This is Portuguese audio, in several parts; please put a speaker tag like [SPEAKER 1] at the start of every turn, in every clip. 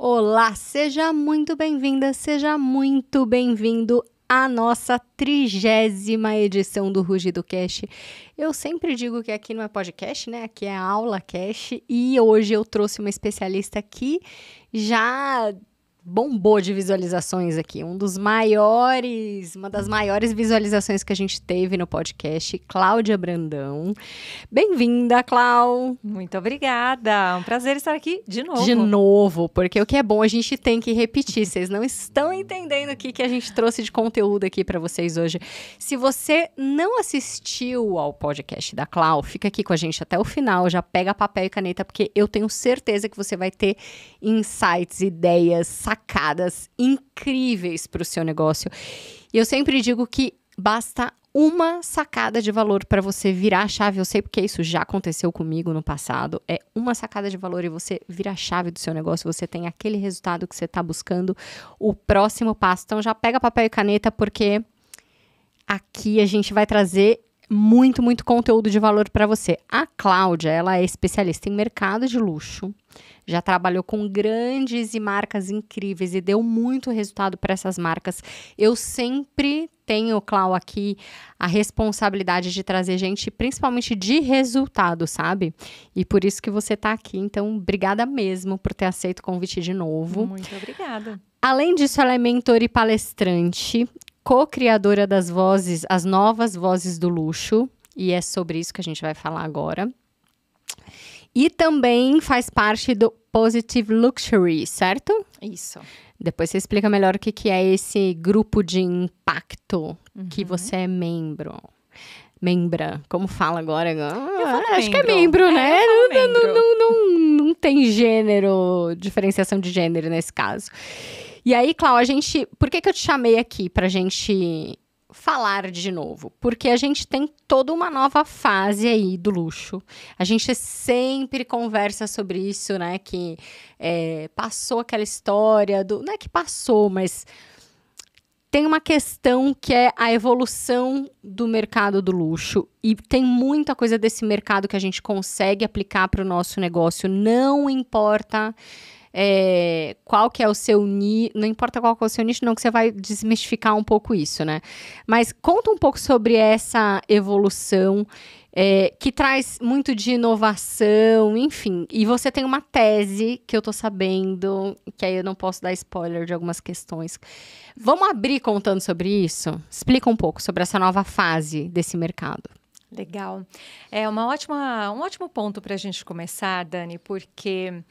[SPEAKER 1] Olá, seja muito bem-vinda, seja muito bem-vindo à nossa trigésima edição do Rugido Cash. Eu sempre digo que aqui não é podcast, né? Aqui é aula cash e hoje eu trouxe uma especialista que já bombou de visualizações aqui. Um dos maiores, uma das maiores visualizações que a gente teve no podcast, Cláudia Brandão. Bem-vinda, Clau! Muito obrigada! Um prazer estar aqui de novo. De novo, porque o que é bom a gente tem que repetir. Vocês não estão entendendo o que, que a gente trouxe de conteúdo aqui para vocês hoje. Se você não assistiu ao podcast da Clau, fica aqui com a gente até o final, já pega papel e caneta, porque eu tenho certeza que você vai ter insights, ideias, sacadas sacadas incríveis para o seu negócio. E eu sempre digo que basta uma sacada de valor para você virar a chave. Eu sei porque isso já aconteceu comigo no passado. É uma sacada de valor e você vira a chave do seu negócio. Você tem aquele resultado que você está buscando, o próximo passo. Então já pega papel e caneta porque aqui a gente vai trazer muito, muito conteúdo de valor para você. A Cláudia, ela é especialista em mercado de luxo, já trabalhou com grandes e marcas incríveis e deu muito resultado para essas marcas. Eu sempre tenho, Clau, aqui a responsabilidade de trazer gente, principalmente de resultado, sabe? E por isso que você está aqui. Então, obrigada mesmo por ter aceito o convite de novo. Muito obrigada. Além disso, ela é mentor e palestrante co-criadora das vozes, as novas vozes do luxo, e é sobre isso que a gente vai falar agora. E também faz parte do Positive Luxury, certo? Isso. Depois você explica melhor o que, que é esse grupo de impacto uhum. que você é membro. Membra, como fala agora? Ah, acho que é membro, é, né? Não, membro. Não, não, não, não tem gênero, diferenciação de gênero nesse caso. E aí, Clau, a gente. Por que, que eu te chamei aqui pra gente falar de novo? Porque a gente tem toda uma nova fase aí do luxo. A gente sempre conversa sobre isso, né? Que é, passou aquela história do. Não é que passou, mas tem uma questão que é a evolução do mercado do luxo e tem muita coisa desse mercado que a gente consegue aplicar para o nosso negócio. Não importa é, qual que é o seu nicho, não importa qual que é o seu nicho, não que você vai desmistificar um pouco isso, né? Mas conta um pouco sobre essa evolução é, que traz muito de inovação, enfim. E você tem uma tese que eu tô sabendo, que aí eu não posso dar spoiler de algumas questões. Vamos abrir contando sobre isso? Explica um pouco sobre essa nova fase desse mercado.
[SPEAKER 2] Legal. É uma ótima, um ótimo ponto para a gente começar, Dani, porque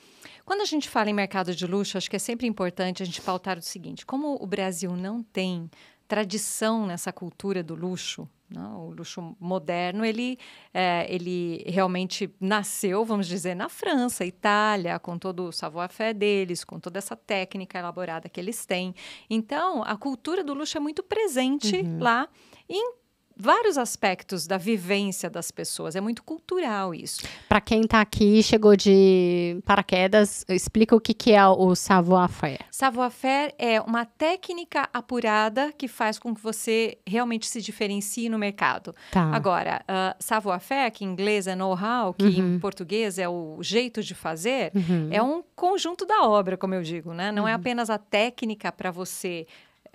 [SPEAKER 2] quando a gente fala em mercado de luxo, acho que é sempre importante a gente pautar o seguinte: como o Brasil não tem tradição nessa cultura do luxo, não, né, o luxo moderno ele, é, ele realmente nasceu, vamos dizer, na França, Itália, com todo o savoir-faire deles, com toda essa técnica elaborada que eles têm. Então, a cultura do luxo é muito presente uhum. lá. Em vários aspectos da vivência das pessoas. É muito cultural isso.
[SPEAKER 1] Para quem está aqui chegou de paraquedas, explica o que, que é o savoir-faire.
[SPEAKER 2] Savoir-faire é uma técnica apurada que faz com que você realmente se diferencie no mercado. Tá. Agora, uh, savoir-faire, que em inglês é know-how, que uhum. em português é o jeito de fazer, uhum. é um conjunto da obra, como eu digo, né? Não é uhum. é apenas a técnica para você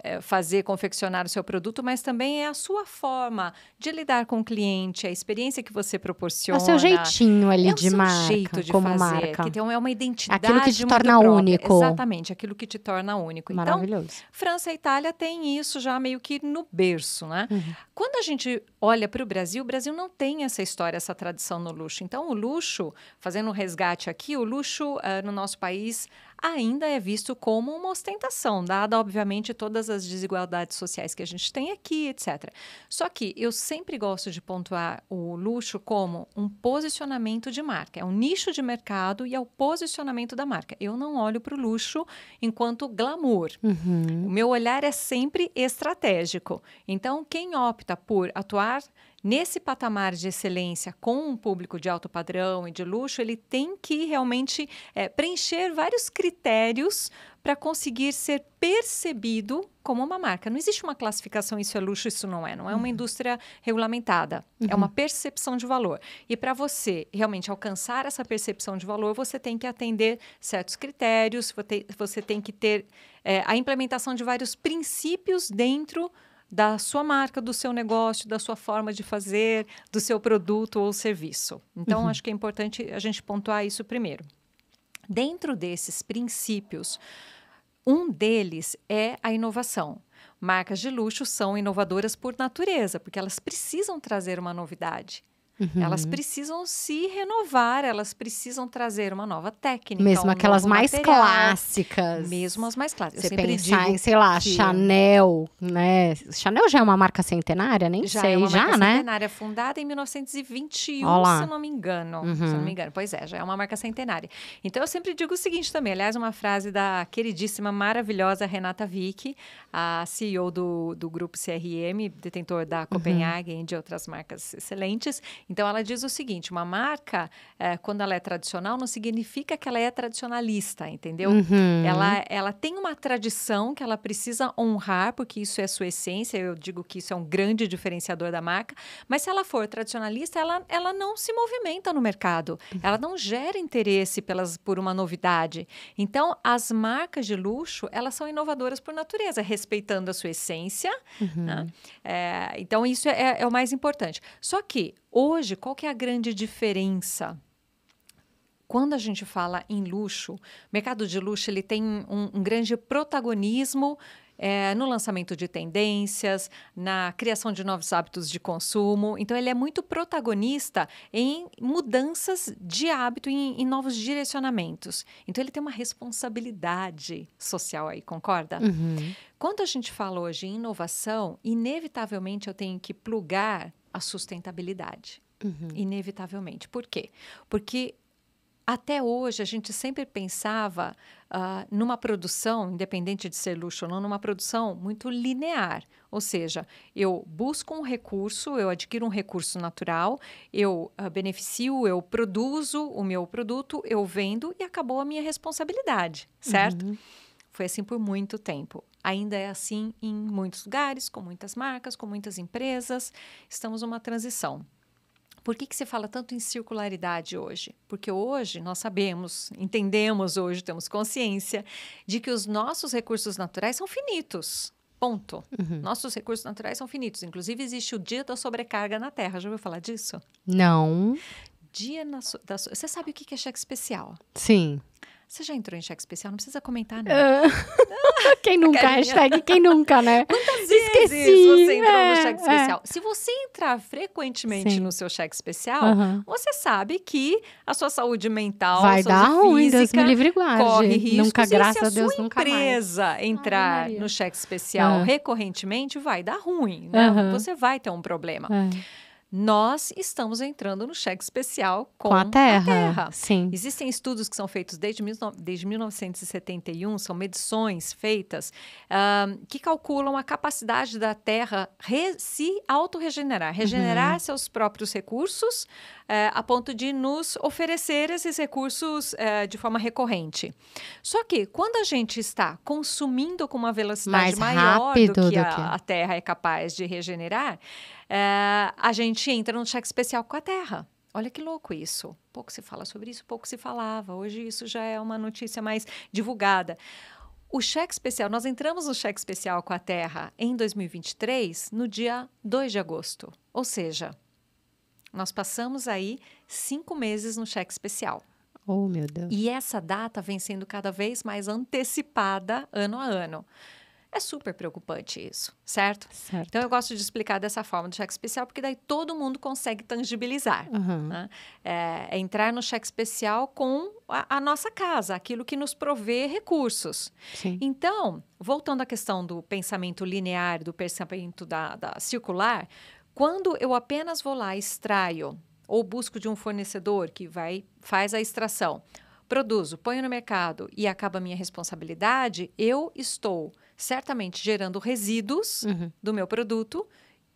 [SPEAKER 2] é, fazer, confeccionar o seu produto, mas também é a sua forma de lidar com o cliente, a experiência que você proporciona. É o seu jeitinho ali é de marca, jeito de como fazer, marca. Que tem, é uma identidade Aquilo que te torna própria. único. Exatamente, aquilo que te torna único. Então, Maravilhoso. Então, França e Itália têm isso já meio que no berço, né? Uhum. Quando a gente olha para o Brasil, o Brasil não tem essa história, essa tradição no luxo. Então, o luxo, fazendo um resgate aqui, o luxo uh, no nosso país ainda é visto como uma ostentação, dada, obviamente, todas as desigualdades sociais que a gente tem aqui, etc. Só que eu sempre gosto de pontuar o luxo como um posicionamento de marca. É um nicho de mercado e é o posicionamento da marca. Eu não olho para o luxo enquanto glamour. Uhum. O meu olhar é sempre estratégico. Então, quem opta por atuar nesse patamar de excelência com um público de alto padrão e de luxo, ele tem que realmente é, preencher vários critérios para conseguir ser percebido como uma marca. Não existe uma classificação, isso é luxo, isso não é. Não é uma uhum. indústria regulamentada. Uhum. É uma uhum. percepção de valor. E para você realmente alcançar essa percepção de valor, você tem que atender certos critérios, você tem que ter é, a implementação de vários princípios dentro da sua marca, do seu negócio, da sua forma de fazer, do seu produto ou serviço. Então, uhum. acho que é importante a gente pontuar isso primeiro. Dentro desses princípios, um deles é a inovação. Marcas de luxo são inovadoras por natureza, porque elas precisam trazer uma novidade. Uhum. Elas precisam se renovar, elas precisam trazer uma nova técnica. Mesmo um aquelas mais material,
[SPEAKER 1] clássicas.
[SPEAKER 2] Mesmo as mais clássicas. Você pensar em, sei lá, que... Chanel,
[SPEAKER 1] né? Chanel já é uma marca centenária, nem já sei, é uma já, marca né?
[SPEAKER 2] centenária, fundada em 1921, Olá. se não me engano. Uhum. Se não me engano, pois é, já é uma marca centenária. Então eu sempre digo o seguinte também, aliás, uma frase da queridíssima, maravilhosa Renata Vick, a CEO do, do grupo CRM, detentor da uhum. Copenhagen uhum. e de outras marcas excelentes. Então, ela diz o seguinte: uma marca, é, quando ela é tradicional, não significa que ela é tradicionalista, entendeu? Uhum. Ela, ela tem uma tradição que ela precisa honrar, porque isso é sua essência. Eu digo que isso é um grande diferenciador da marca. Mas se ela for tradicionalista, ela, ela não se movimenta no mercado, uhum. ela não gera interesse pelas, por uma novidade. Então, as marcas de luxo, elas são inovadoras por natureza, respeitando a sua essência. Uhum. Né? É, então, isso é, é o mais importante. Só que Hoje, qual que é a grande diferença? Quando a gente fala em luxo, o mercado de luxo ele tem um, um grande protagonismo é, no lançamento de tendências, na criação de novos hábitos de consumo. Então, ele é muito protagonista em mudanças de hábito, em, em novos direcionamentos. Então, ele tem uma responsabilidade social aí, concorda? Uhum. Quando a gente fala hoje em inovação, inevitavelmente eu tenho que plugar a sustentabilidade, uhum. inevitavelmente. Por quê? Porque até hoje a gente sempre pensava uh, numa produção, independente de ser luxo ou não, numa produção muito linear. Ou seja, eu busco um recurso, eu adquiro um recurso natural, eu uh, beneficio, eu produzo o meu produto, eu vendo e acabou a minha responsabilidade, certo? Uhum. Foi assim por muito tempo. Ainda é assim em muitos lugares, com muitas marcas, com muitas empresas. Estamos numa transição. Por que, que se fala tanto em circularidade hoje? Porque hoje nós sabemos, entendemos hoje, temos consciência de que os nossos recursos naturais são finitos. Ponto. Uhum. Nossos recursos naturais são finitos. Inclusive, existe o dia da sobrecarga na Terra. Já ouviu falar disso?
[SPEAKER 1] Não.
[SPEAKER 2] Dia na so da so Você sabe o que é cheque especial? Sim. Você já entrou em cheque especial? Não precisa comentar, né?
[SPEAKER 1] quem nunca? Hashtag quem nunca, né? Quantas
[SPEAKER 2] Esqueci. você entrou é, no cheque é, especial? É. Se você entrar frequentemente Sim. no seu cheque especial, uhum. você sabe que a sua saúde mental, Vai saúde dar ruim, Deus me livre corre riscos. Nunca, graças a, a Deus, nunca mais. Se empresa entrar Ai, no cheque especial uhum. recorrentemente, vai dar ruim. Né? Uhum. Você vai ter um problema. Uhum nós estamos entrando no cheque especial com, com a, terra. a, terra. Sim. Existem estudos que são feitos desde, desde 1971, são medições feitas uh, que calculam a capacidade da Terra re, se autorregenerar, regenerar uhum. seus próprios recursos uh, a ponto de nos oferecer esses recursos uh, de forma recorrente. Só que quando a gente está consumindo com uma velocidade Mais maior do que, do que a, a Terra é capaz de regenerar, é, a gente entra num cheque especial com a Terra. Olha que louco isso. Pouco se fala sobre isso, pouco se falava. Hoje isso já é uma notícia mais divulgada. O cheque especial, nós entramos no cheque especial com a Terra em 2023, no dia 2 de agosto. Ou seja, nós passamos aí cinco meses no cheque especial.
[SPEAKER 1] Oh, meu Deus.
[SPEAKER 2] E essa data vem sendo cada vez mais antecipada ano a ano. É super preocupante isso, certo? certo? Então eu gosto de explicar dessa forma do cheque especial, porque daí todo mundo consegue tangibilizar. Uhum. Né? É, é, entrar no cheque especial com a, a, nossa casa, aquilo que nos provê recursos. Sim. Então, voltando à questão do pensamento linear, do pensamento da, da circular, quando eu apenas vou lá, extraio ou busco de um fornecedor que vai faz a extração, produzo, ponho no mercado e acaba a minha responsabilidade, eu estou certamente gerando resíduos uhum. do meu produto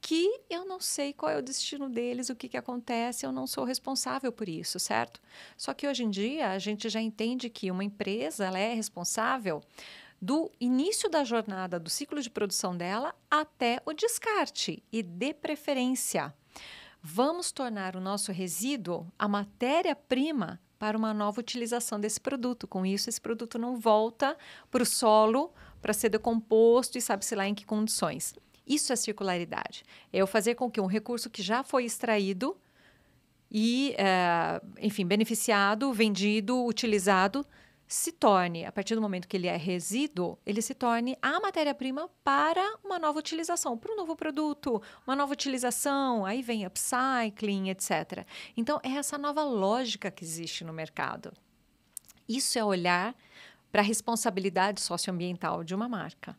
[SPEAKER 2] que eu não sei qual é o destino deles, o que, que acontece, eu não sou responsável por isso, certo? Só que hoje em dia a gente já entende que uma empresa ela é responsável do início da jornada, do ciclo de produção dela até o descarte e de preferência. Vamos tornar o nosso resíduo a matéria-prima para uma nova utilização desse produto. Com isso, esse produto não volta para o solo para ser decomposto e sabe-se lá em que condições. Isso é circularidade. É eu fazer com que um recurso que já foi extraído e, é, enfim, beneficiado, vendido, utilizado, se torne, a partir do momento que ele é resíduo, ele se torne a matéria-prima para uma nova utilização, para um novo produto, uma nova utilização, aí vem upcycling, etc. Então, é essa nova lógica que existe no mercado. Isso é olhar para a responsabilidade socioambiental de uma marca.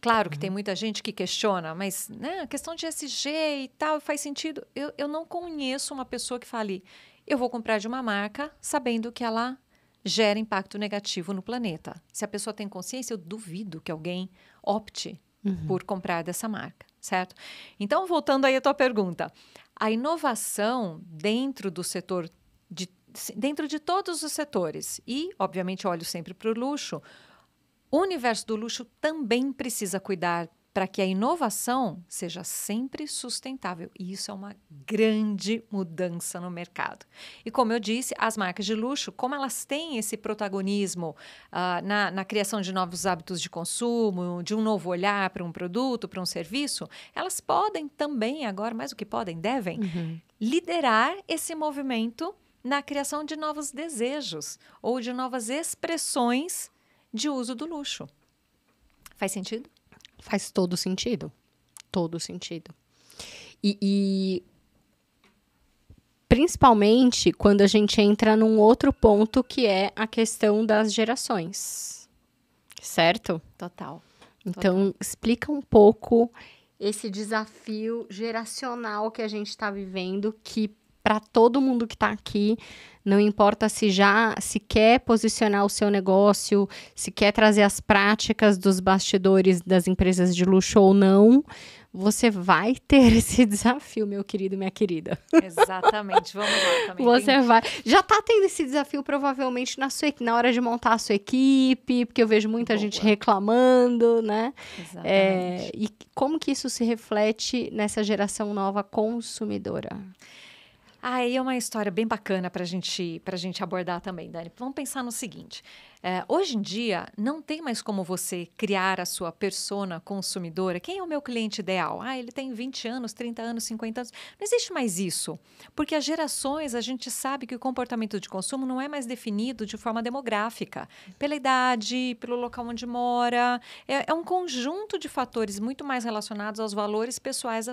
[SPEAKER 2] Claro que uhum. tem muita gente que questiona, mas né, a questão de SG e tal faz sentido. Eu, eu não conheço uma pessoa que fale, eu vou comprar de uma marca sabendo que ela gera impacto negativo no planeta. Se a pessoa tem consciência, eu duvido que alguém opte uhum. por comprar dessa marca, certo? Então, voltando aí à tua pergunta, a inovação dentro do setor de dentro de todos os setores. E, obviamente, olho sempre para o luxo. O universo do luxo também precisa cuidar para que a inovação seja sempre sustentável. E isso é uma grande mudança no mercado. E como eu disse, as marcas de luxo, como elas têm esse protagonismo uh, na, na, criação de novos hábitos de consumo, de um novo olhar para um produto, para um serviço, elas podem também, agora mais do que podem, devem, uhum. liderar esse movimento na criação de novos desejos ou de novas expressões de uso do luxo. Faz sentido?
[SPEAKER 1] Faz todo sentido. Todo sentido. E, e principalmente quando a gente entra num outro ponto que é a questão das gerações. Certo? Total. Então, Total. explica um pouco esse desafio geracional que a gente está vivendo, que para todo mundo que está aqui. Não importa se já se quer posicionar o seu negócio, se quer trazer as práticas dos bastidores das empresas de luxo ou não, você vai ter esse desafio, meu querido, minha querida.
[SPEAKER 2] Exatamente, vamos lá
[SPEAKER 1] também. Você tem... vai. Já está tendo esse desafio provavelmente na sua na hora de montar a sua equipe, porque eu vejo muita Boa. gente reclamando, né? Exatamente. É, e como que isso se reflete nessa geração nova consumidora?
[SPEAKER 2] Ah, aí é uma história bem bacana para gente, a gente abordar também, Dani. Vamos pensar no seguinte: é, hoje em dia, não tem mais como você criar a sua persona consumidora. Quem é o meu cliente ideal? Ah, ele tem 20 anos, 30 anos, 50 anos. Não existe mais isso. Porque as gerações, a gente sabe que o comportamento de consumo não é mais definido de forma demográfica pela idade, pelo local onde mora. É, é um conjunto de fatores muito mais relacionados aos valores pessoais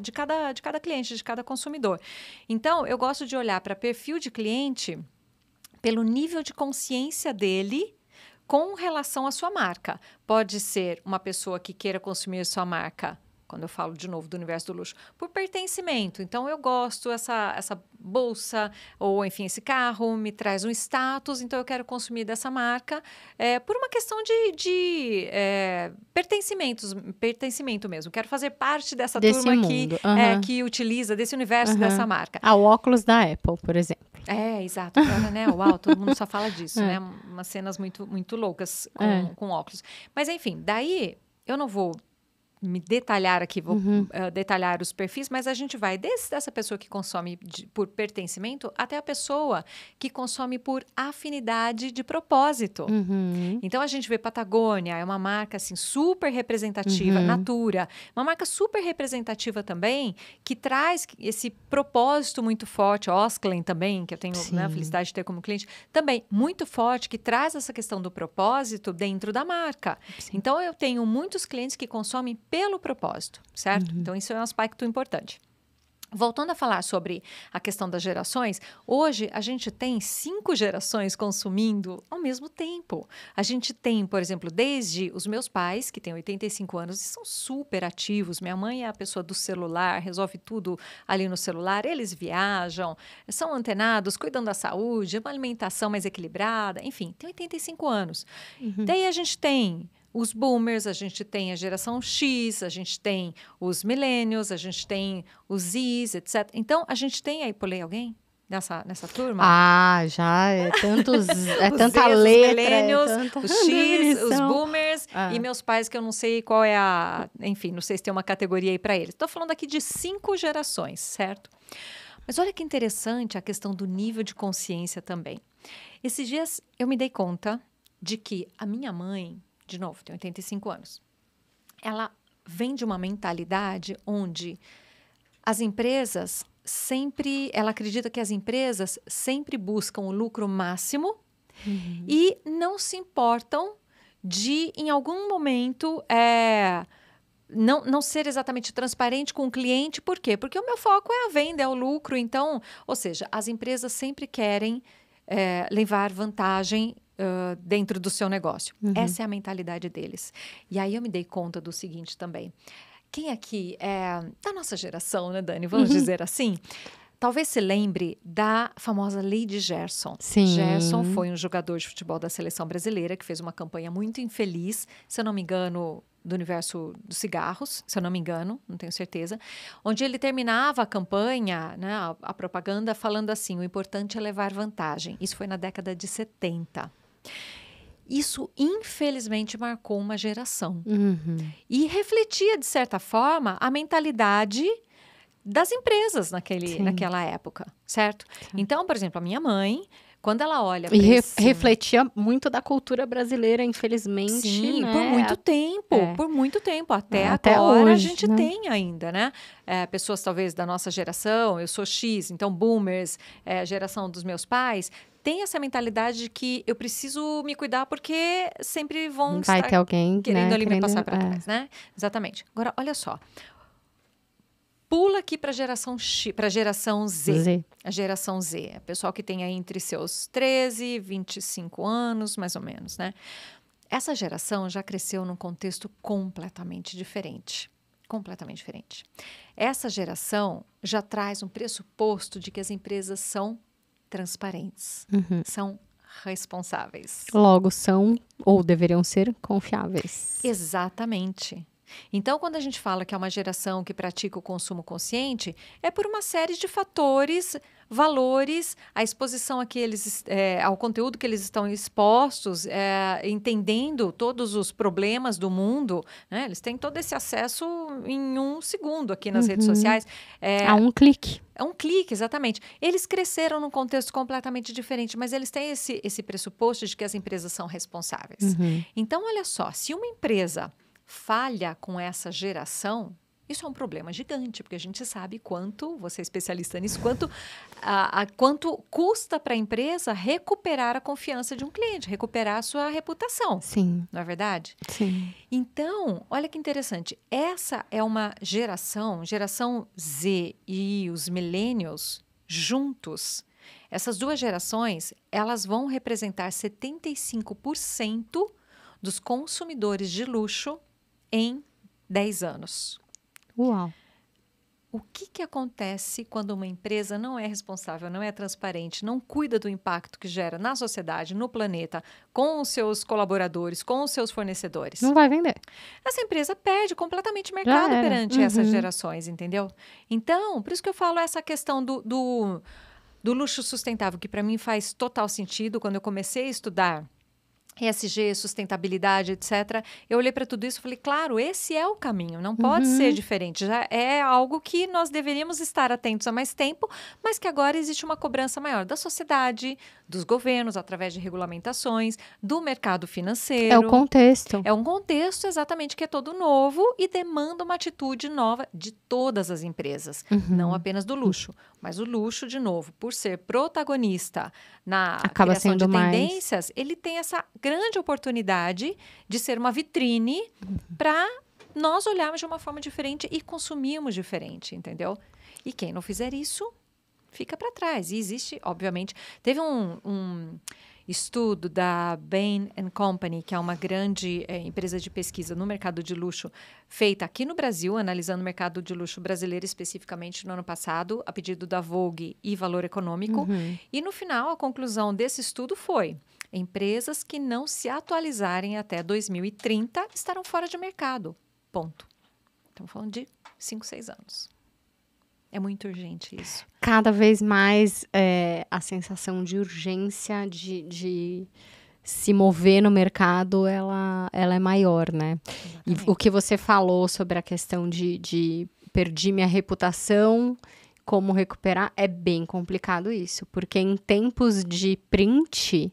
[SPEAKER 2] de, cada, de cada cliente, de cada consumidor. Então, eu gosto de olhar para perfil de cliente pelo nível de consciência dele com relação à sua marca. Pode ser uma pessoa que queira consumir sua marca quando eu falo de novo do universo do luxo, por pertencimento. Então eu gosto essa essa bolsa ou enfim esse carro me traz um status, então eu quero consumir dessa marca é, por uma questão de, de é, pertencimentos, pertencimento mesmo. Quero fazer parte dessa desse turma mundo. que uhum. é, que utiliza desse universo uhum. dessa marca. a ah,
[SPEAKER 1] o óculos da Apple, por exemplo.
[SPEAKER 2] É, exato. Agora, né? Uau, todo mundo só fala disso, é. né? Umas cenas muito, muito loucas com, é. com óculos. Mas, enfim, daí eu não vou me detalhar aqui, vou uhum. uh, detalhar os perfis, mas a gente vai desde essa pessoa que consome de, por pertencimento até a pessoa que consome por afinidade de propósito.
[SPEAKER 1] Uhum.
[SPEAKER 2] Então a gente vê Patagônia, é uma marca assim super representativa, uhum. Natura, uma marca super representativa também, que traz esse propósito muito forte, Osclen também, que eu tenho né, a felicidade de ter como cliente, também muito forte, que traz essa questão do propósito dentro da marca. Sim. Então eu tenho muitos clientes que consomem pelo propósito, certo? Uhum. Então, isso é um aspecto importante. Voltando a falar sobre a questão das gerações, hoje a gente tem cinco gerações consumindo ao mesmo tempo. A gente tem, por exemplo, desde os meus pais, que têm 85 anos e são super ativos. Minha mãe é a pessoa do celular, resolve tudo ali no celular. Eles viajam, são antenados, cuidam da saúde, uma alimentação mais equilibrada, enfim, tem 85 anos. Uhum. Daí a gente tem os boomers, a gente tem a geração X, a gente tem os millennials, a gente tem os Is, etc. Então, a gente tem aí, pulei alguém? Nessa, nessa turma? Ah,
[SPEAKER 1] já. É, tantos, é tanta Zs, letra. É tanta... Os X, os boomers
[SPEAKER 2] ah. e meus pais, que eu não sei qual é a. Enfim, não sei se tem uma categoria aí para eles. Estou falando aqui de cinco gerações, certo? Mas olha que interessante a questão do nível de consciência também. Esses dias eu me dei conta de que a minha mãe, de novo, tem 85 anos. Ela vem de uma mentalidade onde as empresas sempre, ela acredita que as empresas sempre buscam o lucro máximo uhum. e não se importam de, em algum momento, é, não, não ser exatamente transparente com o cliente. Por quê? Porque o meu foco é a venda, é o lucro. Então, ou seja, as empresas sempre querem é, levar vantagem dentro do seu negócio. Uhum. Essa é a mentalidade deles. E aí eu me dei conta do seguinte também. Quem aqui é da nossa geração, né, Dani? Vamos uhum. dizer assim? Talvez se lembre da famosa lei de Gerson. Sim. Gerson foi um jogador de futebol da seleção brasileira que fez uma campanha muito infeliz, se eu não me engano, do universo dos cigarros, se eu não me engano, não tenho certeza, onde ele terminava a campanha, né, a, a propaganda, falando assim: o importante é levar vantagem. Isso foi na década de 70. Isso, infelizmente, marcou uma geração. Uhum. E refletia, de certa forma, a mentalidade das empresas naquele, naquela época, certo? Sim. Então, por exemplo, a minha mãe, quando ela olha. E re
[SPEAKER 1] refletia muito da cultura brasileira, infelizmente. Sim, né? por muito tempo, é. por muito tempo. Até, é, até agora hoje, a gente né? tem
[SPEAKER 2] ainda, né? É, pessoas talvez da nossa geração, eu sou X, então boomers, é, geração dos meus pais, tem essa mentalidade de que eu preciso me cuidar porque sempre vão Vai estar ter alguém, querendo né, ali querendo, me passar para é. trás, né? Exatamente. Agora, olha só. Pula aqui para geração para geração Z. Z. A geração Z, é o pessoal que tem aí entre seus 13 e 25 anos, mais ou menos, né? Essa geração já cresceu num contexto completamente diferente. Completamente diferente. Essa geração já traz um pressuposto de que as empresas são transparentes, uhum. são responsáveis. Logo,
[SPEAKER 1] são ou deveriam ser confiáveis.
[SPEAKER 2] Exatamente. Então, quando a gente fala que é uma geração que pratica o consumo consciente, é por uma série de fatores, valores, a exposição a que eles, é, ao conteúdo que eles estão expostos, é, entendendo todos os problemas do mundo. Né? Eles têm todo esse acesso em um segundo aqui nas uhum. redes sociais. É, a um clique. É um clique, exatamente. Eles cresceram num contexto completamente diferente, mas eles têm esse, esse pressuposto de que as empresas são responsáveis. Uhum. Então, olha só, se uma empresa falha com essa geração, isso é um problema gigante, porque a gente sabe quanto, você é especialista nisso, quanto, a, a quanto custa para a empresa recuperar a confiança de um cliente, recuperar a sua reputação. Sim. Não é verdade? Sim. Então, olha que interessante. Essa é uma geração, geração Z e os millennials juntos. Essas duas gerações, elas vão representar 75% dos consumidores de luxo em 10 anos. Uau! O que, que acontece quando uma empresa não é responsável, não é transparente, não cuida do impacto que gera na sociedade, no planeta, com os seus colaboradores, com os seus fornecedores? Não vai vender. Essa empresa perde completamente mercado perante uhum. essas gerações, entendeu? Então, por isso que eu falo essa questão do, do, do luxo sustentável, que para mim faz total sentido. Quando eu comecei a estudar ESG, sustentabilidade, etc. Eu olhei para tudo isso e falei, claro, esse é o caminho, não pode uhum. ser diferente. Já é algo que nós deveríamos estar atentos há mais tempo, mas que agora existe uma cobrança maior da sociedade, dos governos, através de regulamentações, do mercado financeiro. É o
[SPEAKER 1] contexto. É
[SPEAKER 2] um contexto exatamente que é todo novo e demanda uma atitude nova de todas as empresas, uhum. não apenas do luxo. Mas o luxo, de novo, por ser protagonista na Acaba criação de tendências, mais. ele tem essa grande oportunidade de ser uma vitrine para nós olharmos de uma forma diferente e consumirmos diferente, entendeu? E quem não fizer isso fica para trás. E existe, obviamente, teve um, um estudo da Bain Company, que é uma grande é, empresa de pesquisa no mercado de luxo, feita aqui no Brasil, analisando o mercado de luxo brasileiro especificamente no ano passado, a pedido da Vogue e Valor Econômico. Uhum. E no final, a conclusão desse estudo foi: empresas que não se atualizarem até 2030 estarão fora de mercado. Ponto. Estamos falando de 5, 6 anos. É muito urgente isso.
[SPEAKER 1] Cada vez mais é, a sensação de urgência, de, de, se mover no mercado, ela, ela é maior, né? Exatamente. E o que você falou sobre a questão de, de perdi minha reputação, como recuperar, é bem complicado isso. Porque em tempos de print,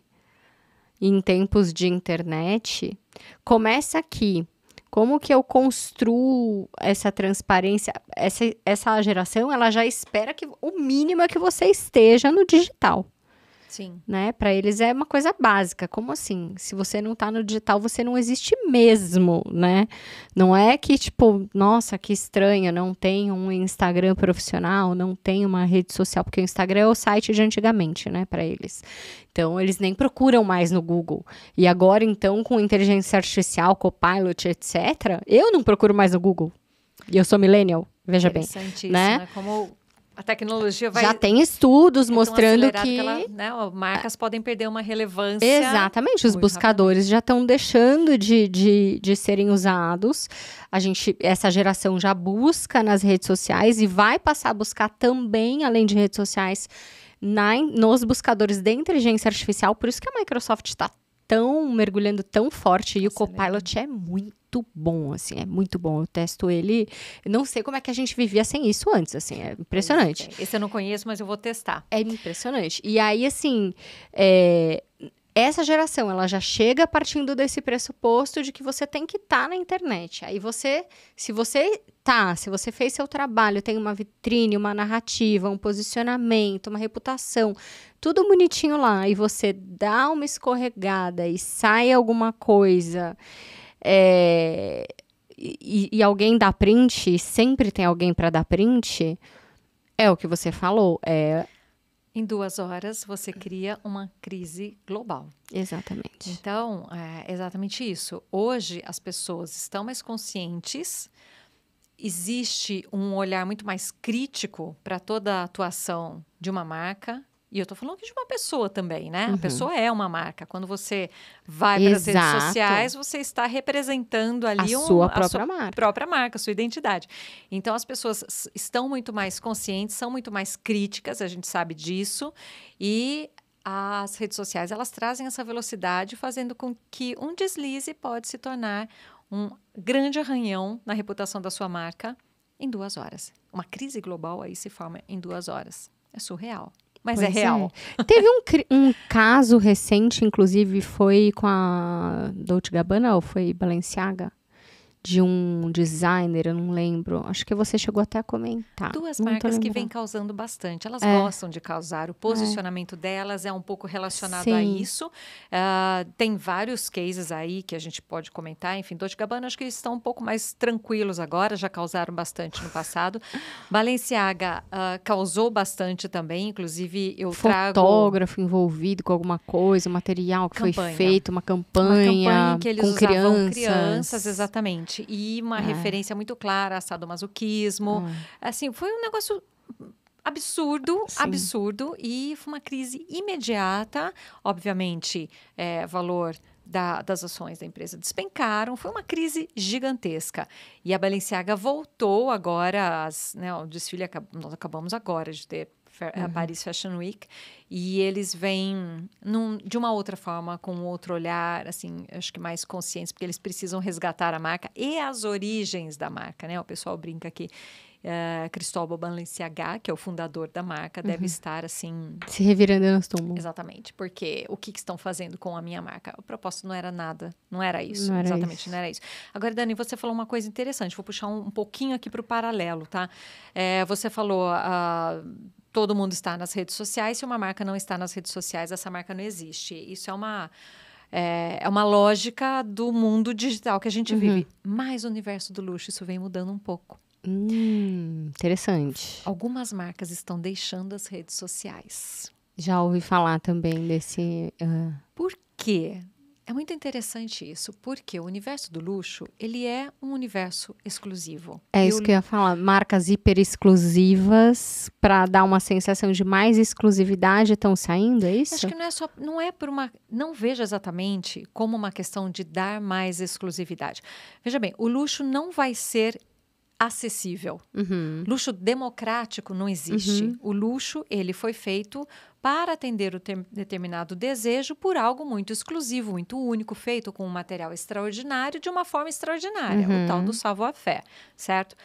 [SPEAKER 1] em tempos de internet, começa aqui como que eu construo essa transparência? Essa, essa geração, ela já espera que o mínimo é que você esteja no digital. Sim. Né? Para eles é uma coisa básica. Como assim? Se você não está no digital, você não existe mesmo, né? Não é que tipo, nossa, que estranho, não tem um Instagram profissional, não tem uma rede social, porque o Instagram é o site de antigamente, né, para eles. Então, eles nem procuram mais no Google. E agora então com inteligência artificial, Copilot, etc, eu não procuro mais no Google. E eu sou millennial, veja bem, né? né?
[SPEAKER 2] Como a tecnologia vai. Já tem
[SPEAKER 1] estudos mostrando que. que ela,
[SPEAKER 2] né, marcas podem perder uma relevância. Exatamente, os buscadores
[SPEAKER 1] rápido. já estão deixando de, de, de serem usados. A gente, essa geração já busca nas redes sociais e vai passar a buscar também, além de redes sociais, na, nos buscadores de inteligência artificial. Por isso que a Microsoft está tão mergulhando tão forte e Excelente. o é Copilot é muito muito bom, assim, é muito bom. Eu testo ele, eu não sei como é que a gente vivia sem isso antes, assim, é impressionante. É, esse eu não conheço, mas eu vou testar. É impressionante. E aí, assim, é, essa geração ela já chega partindo desse pressuposto de que você tem que estar tá na internet. Aí você, se você tá, se você fez seu trabalho, tem uma vitrine, uma narrativa, um posicionamento, uma reputação, tudo bonitinho lá, e você dá uma escorregada e sai alguma coisa é, e, e, alguém dá print, sempre tem alguém para dar print, é o que você falou. É...
[SPEAKER 2] Em duas horas você cria uma crise global.
[SPEAKER 1] Exatamente.
[SPEAKER 2] Então, é exatamente isso. Hoje as pessoas estão mais conscientes, existe um olhar muito mais crítico para toda a atuação de uma marca, e eu estou falando de uma pessoa também, né? Uhum. A pessoa é uma marca. Quando você vai para as redes sociais, você está representando ali a um, sua, própria, a sua marca. própria marca, sua identidade. Então as pessoas estão muito mais conscientes, são muito mais críticas, a gente sabe disso. E as redes sociais elas trazem essa velocidade, fazendo com que um deslize pode se tornar um grande arranhão na reputação da sua marca em duas horas. Uma crise global aí se forma em duas horas. É surreal mas é, é real.
[SPEAKER 1] Teve um, um caso recente, inclusive, foi com a Dolce Gabbana ou foi Balenciaga? de um designer, eu não lembro. Acho que você chegou até a comentar. Duas não marcas que vêm
[SPEAKER 2] causando bastante. Elas é. gostam de causar. O é. posicionamento é. delas é um pouco relacionado Sim. a isso. Uh, tem vários cases aí que a gente pode comentar. Enfim, Dolce Gabbana acho que estão um pouco mais tranquilos agora, já causaram bastante no passado. Balenciaga uh, causou bastante também. Inclusive, eu trago... Fotógrafo
[SPEAKER 1] envolvido com alguma coisa, material que campanha. foi feito, uma campanha, uma campanha que eles com crianças. crianças.
[SPEAKER 2] Exatamente e uma é. referência muito clara a sadomasoquismo. Hum. Assim, foi um negócio absurdo, Sim. absurdo e foi uma crise imediata, obviamente, é, valor da, das ações da empresa despencaram, foi uma crise gigantesca. E a Balenciaga voltou agora, as, né, o desfile, nós acabamos agora de ter a uhum. Paris Fashion Week, e eles vêm num, de uma outra forma, com outro olhar, assim, acho que mais conscientes, porque eles precisam resgatar a marca e as origens da marca, né? O pessoal brinca aqui. Uh, eh, Cristóbal Balenciaga, que é o fundador da marca, uhum. deve estar
[SPEAKER 1] assim. Se revirando nos túmulos.
[SPEAKER 2] Exatamente, porque o que, que, estão fazendo com a minha marca? O propósito não era nada, não era isso. Não era exatamente, isso. não era isso. Agora, Dani, você falou uma coisa interessante, vou puxar um, um pouquinho aqui para o paralelo, tá? É, você falou. Uh, todo mundo está nas redes sociais. Se uma marca não está nas redes sociais, essa marca não existe. Isso é uma é, é uma lógica do mundo digital que a gente uhum. vive. Mas o universo do luxo isso vem mudando um
[SPEAKER 1] pouco. Hum, interessante.
[SPEAKER 2] Algumas marcas estão deixando as redes sociais.
[SPEAKER 1] Já ouvi falar também desse. Uh...
[SPEAKER 2] Por quê? É muito interessante isso, porque o universo do luxo, ele é um universo exclusivo. É isso o... que eu ia
[SPEAKER 1] falar, marcas hiper exclusivas para dar uma sensação de mais exclusividade estão saindo, é isso? Acho que
[SPEAKER 2] não é só, não é por uma, não vejo exatamente como uma questão de dar mais exclusividade. Veja bem, o luxo não vai ser acessível. Uhum. Luxo democrático não existe. Uhum. O luxo, ele foi feito para atender o determinado desejo por algo muito exclusivo, muito único, feito com um material extraordinário de uma forma extraordinária, uhum. o tal do uhum. salvo-a-fé, certo?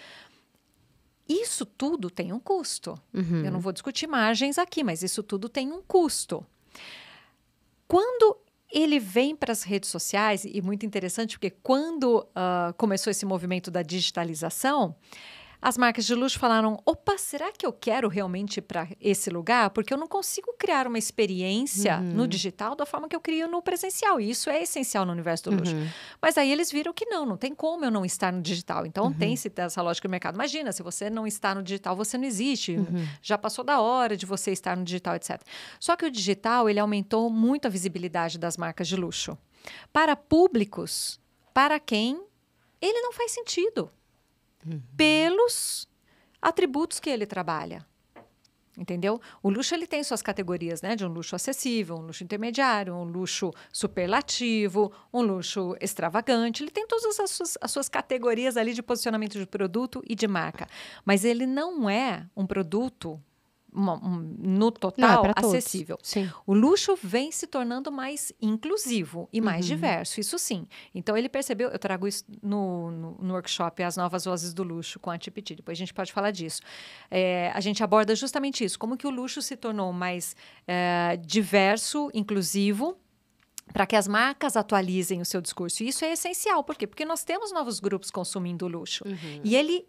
[SPEAKER 2] Isso tudo tem um custo. Uhum. Eu não vou discutir margens aqui, mas isso tudo tem um custo. Quando ele vem para as redes sociais, e muito interessante, porque quando uh, começou esse movimento da digitalização, as marcas de luxo falaram: opa, será que eu quero realmente para esse lugar? Porque eu não consigo criar uma experiência uhum. no digital da forma que eu crio no presencial. E isso é essencial no universo do luxo. Uhum. Mas aí eles viram que não, não tem como eu não estar no digital. Então uhum. tem-se essa lógica do mercado. Imagina, se você não está no digital, você não existe. Uhum. Já passou da hora de você estar no digital, etc. Só que o digital, ele aumentou muito a visibilidade das marcas de luxo. Para públicos para quem ele não faz sentido uhum. pelos atributos que ele trabalha. Entendeu? O luxo ele tem suas categorias, né? De um luxo acessível, um luxo intermediário, um luxo superlativo, um luxo extravagante. Ele tem todas as suas, as suas categorias ali de posicionamento de produto e de marca. Mas ele não é um produto uma, um, no é total é acessível. O luxo vem se tornando mais inclusivo e mais uhum. diverso, isso sim. Então ele percebeu, eu trago isso no, no, no workshop As Novas Vozes do Luxo com a Tipiti, depois a gente pode falar disso. É, a gente aborda justamente isso, como que o luxo se tornou mais é, diverso, inclusivo para que as marcas atualizem o seu discurso. E isso é essencial, por quê? Porque nós temos novos grupos consumindo luxo. Uhum. E ele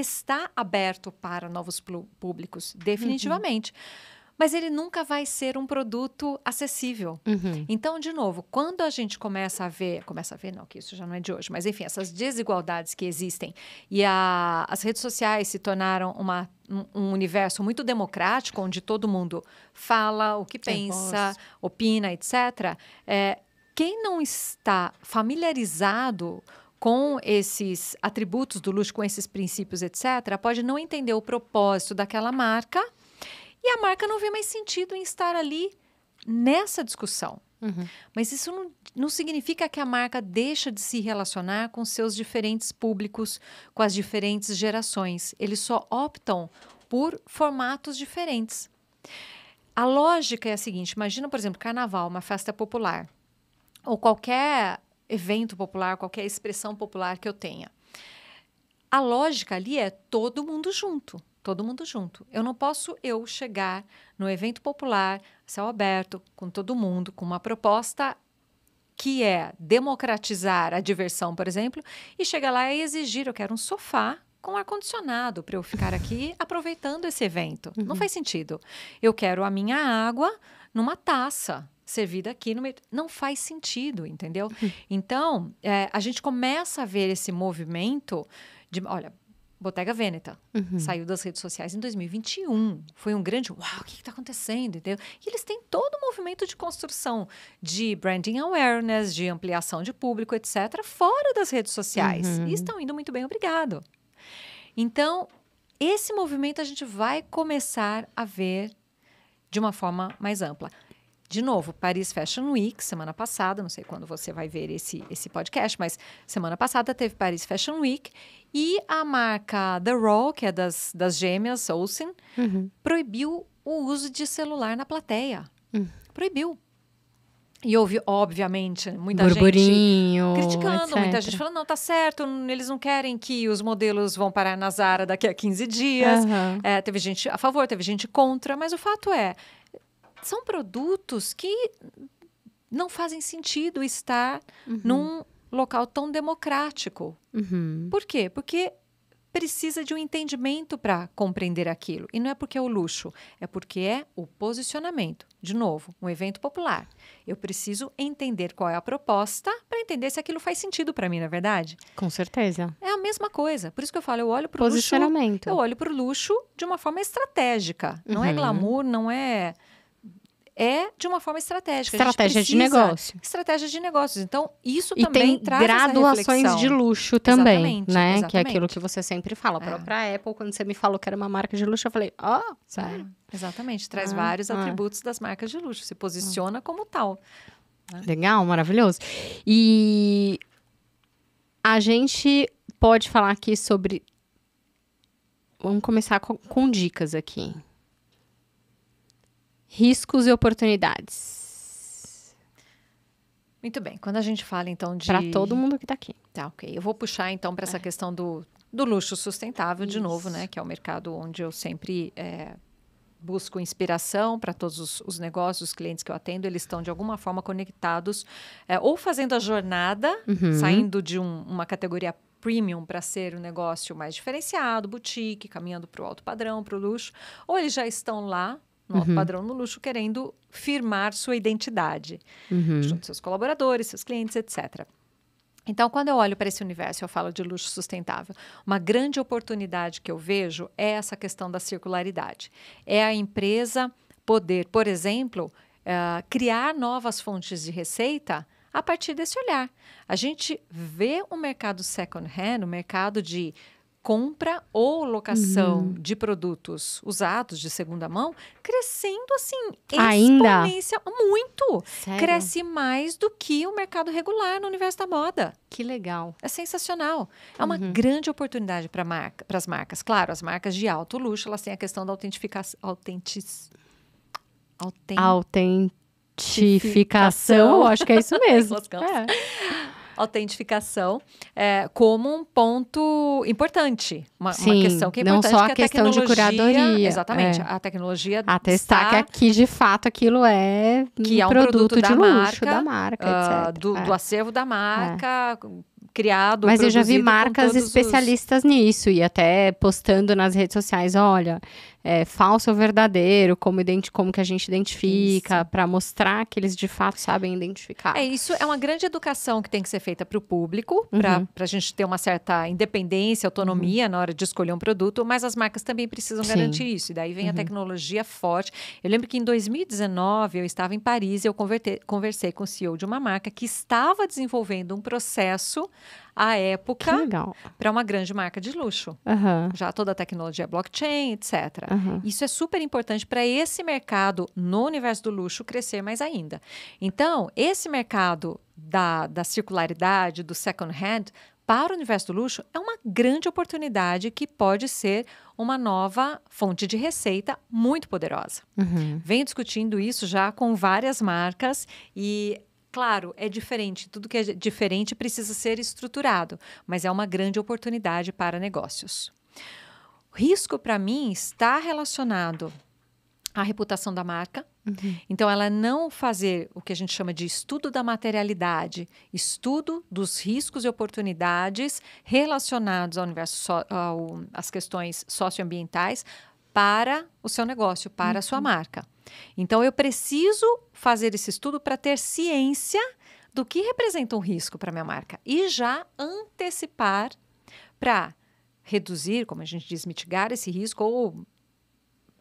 [SPEAKER 2] está aberto para novos públicos, uhum. definitivamente. Uhum. Mas ele nunca vai ser um produto acessível. Uhum. Então, de novo, quando a gente começa a ver, começa a ver, não, que isso já não é de hoje, mas enfim, essas desigualdades que existem e a, as redes sociais se tornaram uma um universo muito democrático, onde todo mundo fala o que pensa, opina, etc. É, quem não está familiarizado com esses atributos do luxo, com esses princípios, etc., pode não entender o propósito daquela marca e a marca não vê mais sentido em estar ali nessa discussão. Uhum. Mas isso não, não significa que a marca deixa de se relacionar com seus diferentes públicos, com as diferentes gerações. Eles só optam por formatos diferentes. A lógica é a seguinte: imagina, por exemplo, carnaval, uma festa popular, ou qualquer evento popular, qualquer expressão popular que eu tenha. A lógica ali é todo mundo junto, todo mundo junto. Eu não posso eu chegar no evento popular, céu aberto, com todo mundo, com uma proposta que é democratizar a diversão, por exemplo, e chegar lá e exigir, eu quero um sofá com ar-condicionado para eu ficar aqui aproveitando esse evento. Uhum. Não faz sentido. Eu quero a minha água numa taça servida aqui no Não faz sentido, entendeu? Uhum. Então, é, a gente começa a ver esse movimento de. Olha, Bottega Veneta uhum. saiu das redes sociais em 2021. Foi um grande uau, o que está acontecendo? Entendeu? E eles têm todo o um movimento de construção de branding awareness, de ampliação de público, etc., fora das redes sociais. Uhum. E estão indo muito bem, obrigado. Então, esse movimento a gente vai começar a ver de uma forma mais ampla de novo, Paris Fashion Week, semana passada, não sei quando você vai ver esse, esse podcast, mas semana passada teve Paris Fashion Week e a marca The Raw, que é das, das gêmeas Olsen, uhum. proibiu o uso de celular na plateia. Uhum. Proibiu. E houve, obviamente, muita Burburinho,
[SPEAKER 1] gente criticando, etc. muita gente
[SPEAKER 2] falando, não, tá certo, eles não querem que os modelos vão parar na Zara daqui a 15 dias. Uhum. É, teve gente a favor, teve gente contra, mas o fato é, são produtos que não fazem sentido estar uhum. num local tão democrático.
[SPEAKER 1] Uhum. Por
[SPEAKER 2] quê? Porque precisa de um entendimento para compreender aquilo. E não é porque é o luxo, é porque é o posicionamento. De novo, um evento popular. Eu preciso entender qual é a proposta para entender se aquilo faz sentido para mim, na é verdade. Com certeza. É a mesma coisa. Por isso que eu falo, eu olho para o luxo. Eu olho para o luxo de uma forma estratégica. Não é uhum. é glamour, não é é de uma forma estratégica. Estratégia de negócio. Estratégia de negócios. Então,
[SPEAKER 1] isso e também tem traz graduações de luxo também, exatamente, né? Exatamente. Que é aquilo que você sempre fala. A é. própria Apple, quando você me falou que era uma marca de luxo, eu falei, ó, oh, sério? Exatamente. Traz ah, vários ah. atributos
[SPEAKER 2] das marcas de luxo. Se posiciona ah. como tal.
[SPEAKER 1] Né? Legal, maravilhoso. E a gente pode falar aqui sobre... Vamos começar com, com dicas aqui riscos e oportunidades. Muito bem. Quando a gente
[SPEAKER 2] fala então de para todo mundo que está aqui, tá ok? Eu vou puxar então para essa é. questão do, do luxo sustentável Isso. de novo, né? Que é o mercado onde eu sempre é, busco inspiração para todos os, os, negócios, os clientes que eu atendo, eles estão de alguma forma conectados é, ou fazendo a jornada, uhum. saindo de um, uma categoria premium para ser um negócio mais diferenciado, boutique, caminhando para o alto padrão, para o luxo, ou eles já estão lá novo uhum. padrão, no luxo, querendo firmar sua identidade uhum. junto aos seus colaboradores, seus clientes, etc. Então, quando eu olho para esse universo, eu falo de luxo sustentável. Uma grande oportunidade que eu vejo é essa questão da circularidade. É a empresa poder, por exemplo, uh, criar novas fontes de receita a partir desse olhar. A gente vê o mercado second hand, o mercado de compra ou locação uhum. de produtos usados de segunda mão crescendo assim Ainda? exponencial muito Sério? cresce mais do que o mercado regular no universo da moda que legal é sensacional é uma uhum. grande oportunidade para marca, as marcas claro as marcas de alto luxo elas têm a questão da autentificação autentic,
[SPEAKER 1] autentificação autentificação acho que é isso mesmo
[SPEAKER 2] é autentificação é, como um ponto importante. Uma, Sim, uma questão que é importante. Não só a, que é a questão de curadoria. Exatamente. É. A tecnologia. a está, que aqui,
[SPEAKER 1] de fato, aquilo é que um, é um produto, produto da de marca, luxo da marca, uh,
[SPEAKER 2] do, é. do, acervo da marca. Criado, Mas eu já vi marcas especialistas
[SPEAKER 1] os... nisso e até postando nas redes sociais: olha, é, falso ou verdadeiro, como, como que a gente identifica, para mostrar que eles de fato sabem identificar. É,
[SPEAKER 2] isso é uma grande educação que tem que ser feita para o público, uhum. para a gente ter uma certa independência, autonomia uhum. na hora de escolher um produto, mas as marcas também precisam Sim. garantir isso. E daí vem uhum. a tecnologia forte. Eu lembro que em 2019 eu estava em Paris e eu conversei com o CEO de uma marca que estava desenvolvendo um processo à época para uma grande marca de luxo. Uhum. Já toda a tecnologia blockchain, etc. Uhum. Isso é super importante para esse mercado no universo do luxo crescer mais ainda. Então, esse mercado da, da circularidade, do second hand, para o universo do luxo é uma grande oportunidade que pode ser uma nova fonte de receita muito poderosa. Uhum. Venho discutindo isso já com várias marcas e Claro, é diferente. Tudo que é diferente precisa ser estruturado, mas é uma grande oportunidade para negócios. O risco, para mim, está relacionado à reputação da marca. Uhum. Então, ela não fazer o que a gente chama de estudo da materialidade, estudo dos riscos e oportunidades relacionados ao universo so, ao, às questões socioambientais para o seu negócio, para uhum. a sua uhum. marca. Então, eu preciso fazer esse estudo para ter ciência do que representa um risco para minha marca e já antecipar para reduzir, como a gente diz, mitigar esse risco ou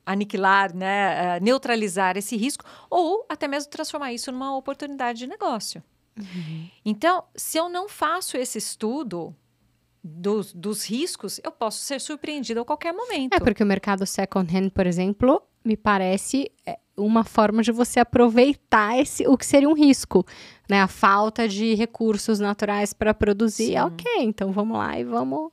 [SPEAKER 2] aniquilar, né, eh, neutralizar esse risco ou até mesmo transformar isso numa oportunidade de negócio. Uhum. Então, se eu não faço esse estudo dos, dos riscos, eu posso ser surpreendida a qualquer momento. É porque o
[SPEAKER 1] mercado second hand, por exemplo, me parece é, uma forma de você aproveitar esse, o que seria um risco, né? A falta de recursos naturais para produzir. Sim. Ok, então vamos lá e vamos.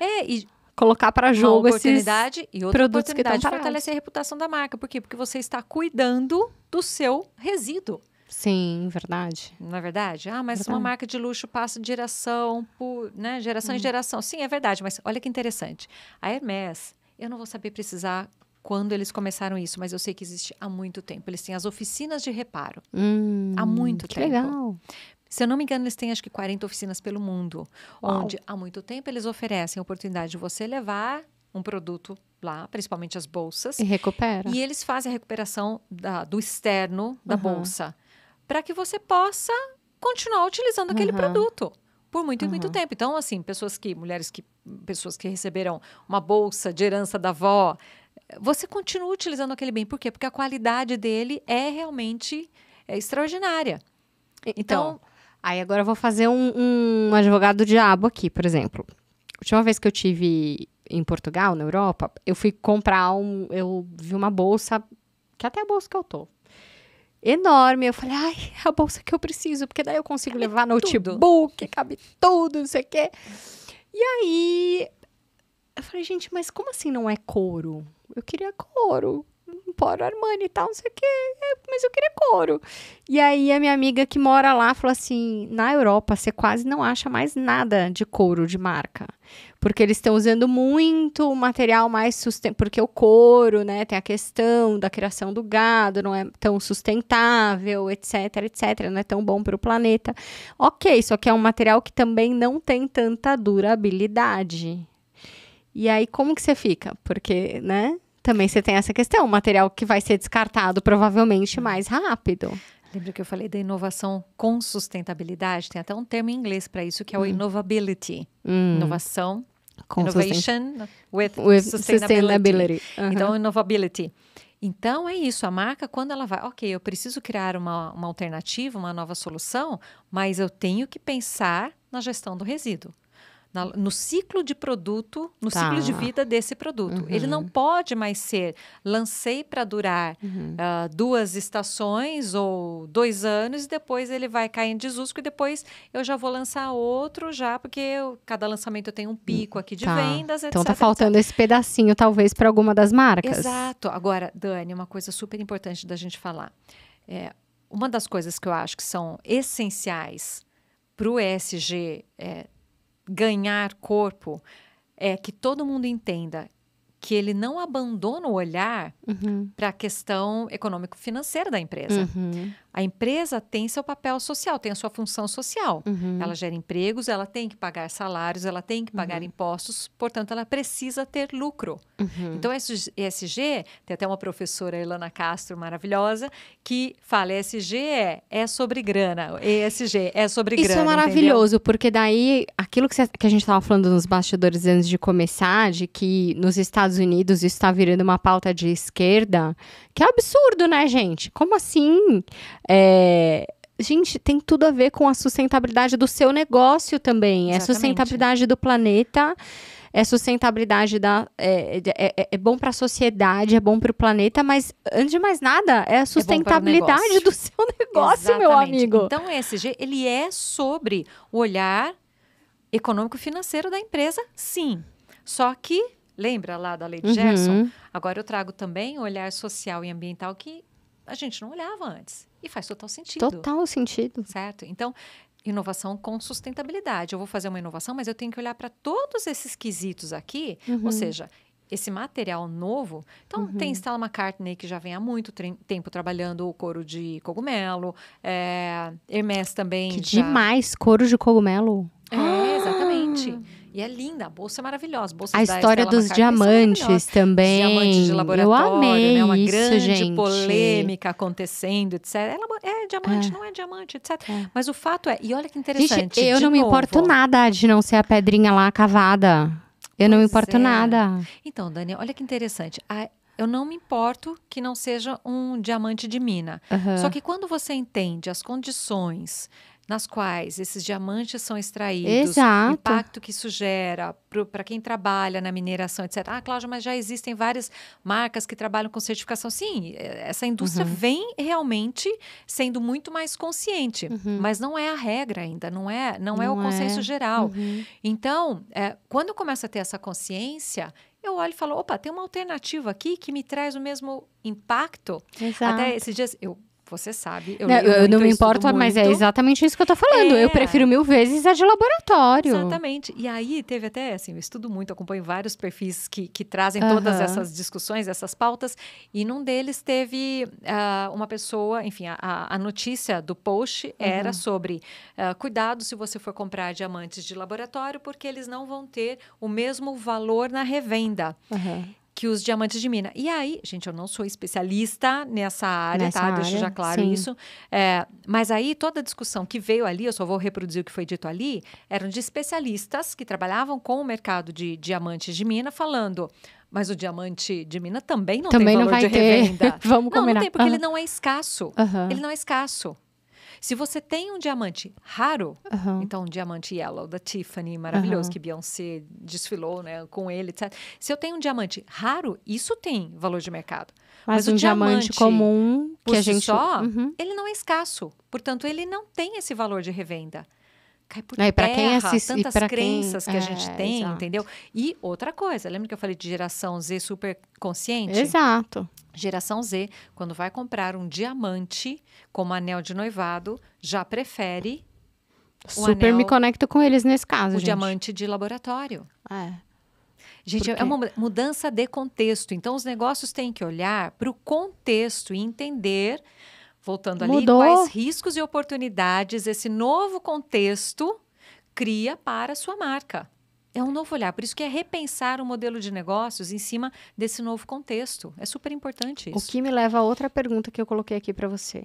[SPEAKER 1] É, e colocar para jogo uma oportunidade esses e outra produtos oportunidade que estão fortalecer a
[SPEAKER 2] reputação da marca. Por quê? Porque você está cuidando do seu resíduo. Sim, verdade. Não é verdade? Ah, mas verdade. uma marca de luxo passa de geração por, né, geração hum. em geração. Sim, é verdade, mas olha que interessante. A Hermès, eu não vou saber precisar quando eles começaram isso, mas eu sei que existe há muito tempo. Eles têm as oficinas de reparo.
[SPEAKER 1] Hum, há muito que tempo. Legal.
[SPEAKER 2] Se eu não me engano, eles têm acho que 40 oficinas pelo mundo, Uau. onde há muito tempo eles oferecem a oportunidade de você levar um produto lá, principalmente as bolsas. E recupera. E eles fazem a recuperação da, do externo da uhum. bolsa, para que você possa continuar utilizando uhum. aquele produto por muito e muito tempo. Então, assim, pessoas que, mulheres que, pessoas que receberam uma bolsa de herança da avó, você continua utilizando aquele bem. Por quê? Porque a qualidade dele é realmente é, extraordinária. Então, então,
[SPEAKER 1] Aí agora eu vou fazer um, um advogado diabo aqui, por exemplo. A última vez que eu tive em Portugal, na Europa, eu fui comprar um. Eu vi uma bolsa, que até a bolsa que eu tô. Enorme. Eu falei, ai, é a bolsa que eu preciso, porque daí eu consigo cabe levar notebook, tudo. cabe tudo, não sei o quê. E aí. Eu falei, gente, mas como assim não é couro? eu queria couro. Poro Armani e tal, não sei o quê, é, mas eu queria couro. E aí a minha amiga que mora lá falou assim: na Europa você quase não acha mais nada de couro de marca. Porque eles estão usando muito material mais sustentável. Porque o couro, né? Tem a questão da criação do gado, não é tão sustentável, etc, etc. Não é tão bom para o planeta. Ok, só que é um material que também não tem tanta durabilidade. E aí, como que você fica? Porque, né? Também você tem essa questão, material que vai ser descartado provavelmente uhum. mais rápido. Lembra que eu falei da inovação com
[SPEAKER 2] sustentabilidade? Tem até um termo em inglês para isso, que é o hum. innovability. Hum. Inovação, com innovation with, with, sustainability. sustainability. Uhum. Então, innovability. Então é isso, a marca, quando ela vai, ok, eu preciso criar uma, uma alternativa, uma nova solução, mas eu tenho que pensar na gestão do resíduo na, no ciclo de produto, no tá. ciclo de vida desse produto. Uhum. Ele não pode mais ser lancei para durar uhum. uh, duas estações ou dois anos e depois ele vai cair em desuso e depois eu já vou lançar outro já, porque eu, cada lançamento eu tenho um pico aqui de tá. vendas, etc. Então tá faltando
[SPEAKER 1] etc. esse pedacinho, talvez, para alguma das marcas.
[SPEAKER 2] Exato. Agora, Dani, uma coisa super importante da gente falar. É, uma das coisas que eu acho que são essenciais para o ESG é, ganhar corpo é que todo mundo entenda que ele não abandona o olhar uhum. para a questão econômico-financeira da empresa. Uhum. A empresa tem seu papel social, tem a sua função social. Uhum. Ela gera empregos, ela tem que pagar salários, ela tem que pagar uhum. impostos, portanto, ela precisa ter lucro. Uhum. Então, ESG, tem até uma professora, Elana Castro, maravilhosa, que fala: ESG é, é sobre grana. ESG é sobre Isso é grana. Isso é maravilhoso,
[SPEAKER 1] entendeu? porque daí aquilo que, cê, que a gente estava falando nos bastidores antes de começar, de que nos Estados Unidos está virando uma pauta de esquerda, que é absurdo, né, gente? Como assim? É, gente, tem tudo a ver com a sustentabilidade do seu negócio também. É Exatamente. É sustentabilidade do planeta, é sustentabilidade da. É, é, é, é bom para a sociedade, é bom para o planeta, mas antes de mais nada, é a é sustentabilidade é do
[SPEAKER 2] seu negócio, Exatamente. meu amigo. Então, o ESG, ele é sobre o olhar econômico-financeiro da empresa, sim. Só que, lembra lá da lei de uhum. Gerson? Agora eu trago também o olhar social e ambiental que a gente não olhava antes. E faz total sentido. Total sentido. Certo? Então, inovação com sustentabilidade. Eu vou fazer uma inovação, mas eu tenho que olhar para todos esses quesitos aqui, uhum. ou seja, esse material novo. Então, uhum. tem Stella McCartney, que já vem há muito tempo trabalhando o couro de cogumelo. É, Hermes também. Que já... demais,
[SPEAKER 1] couro de cogumelo diamante. Hum.
[SPEAKER 2] E é linda, a bolsa é maravilhosa. a história dos é diamantes também. Diamantes de laboratório, Eu amei né? Uma isso, grande gente. polêmica acontecendo, etc. Ela é, é diamante, é. não é diamante, etc. É. Mas o fato é, e olha que interessante. Gente, eu não novo, me importo
[SPEAKER 1] nada de não ser a pedrinha lá cavada. Eu não me importo é. nada.
[SPEAKER 2] Então, Daniel, olha que interessante. A, eu não me importo que não seja um diamante de mina. Uhum. Só que quando você entende as condições, nas quais esses diamantes são extraídos, Exato. impacto que isso gera para quem trabalha na mineração, etc. Ah, Cláudia, mas já existem várias marcas que trabalham com certificação. Sim, é, essa indústria uhum. vem realmente sendo muito mais consciente, uhum. mas não é a regra ainda, não é, não, é não é o consenso é. geral. Uhum. Então, é, quando começa a ter essa consciência, eu olho e falo, opa, tem uma alternativa aqui que me traz o mesmo impacto. Exato. Até esses dias eu você sabe, eu, não, eu não me importo, mas é
[SPEAKER 1] exatamente isso que eu tô falando. É. Eu prefiro mil vezes a de laboratório.
[SPEAKER 2] Exatamente. E aí teve até, assim, eu estudo muito, acompanho vários perfis que, que trazem uh -huh. todas essas discussões, essas pautas. E num deles teve uh, uma pessoa, enfim, a, a, notícia do post uh -huh. era uhum. sobre ah, cuidado se você for comprar diamantes de laboratório, porque eles não vão ter o mesmo valor na revenda. -huh que os diamantes de mina. E aí, gente, eu não sou especialista nessa área, nessa tá? Área, já claro sim. isso. É, mas aí, toda a discussão que veio ali, eu só vou reproduzir o que foi dito ali, eram de especialistas que trabalhavam com o mercado de diamantes de mina, falando mas o diamante de mina também não também tem valor não vai de ter. Vamos não, combinar. Não tem, porque uhum. ele não é escasso.
[SPEAKER 1] Uhum. Ele não
[SPEAKER 2] é escasso. Se você tem um diamante raro, então um diamante yellow da Tiffany, maravilhoso, que Beyoncé desfilou né, com ele, etc. Se eu tenho um diamante raro, isso tem valor de mercado. Mas, Mas um diamante, diamante
[SPEAKER 1] comum, que a gente... só, uhum.
[SPEAKER 2] ele não é escasso. Portanto, ele não tem esse valor de revenda cai
[SPEAKER 1] por e terra quem assiste, tantas crenças quem, que a é, gente é, tem, exato.
[SPEAKER 2] entendeu? E outra coisa, lembra que eu falei de geração Z super consciente? Exato. Geração Z, quando vai comprar um diamante como anel de noivado, já prefere. Super anel, me conecto
[SPEAKER 1] com eles nesse caso. O gente. diamante
[SPEAKER 2] de laboratório. É. Gente, é uma mudança de contexto. Então, os negócios têm que olhar para o contexto e entender, voltando ali, quais riscos e oportunidades esse novo contexto cria para a sua marca. É um novo olhar, por isso que é repensar o modelo de negócios em cima desse novo contexto. É super importante isso. O
[SPEAKER 1] que me leva a outra pergunta que eu coloquei aqui para você.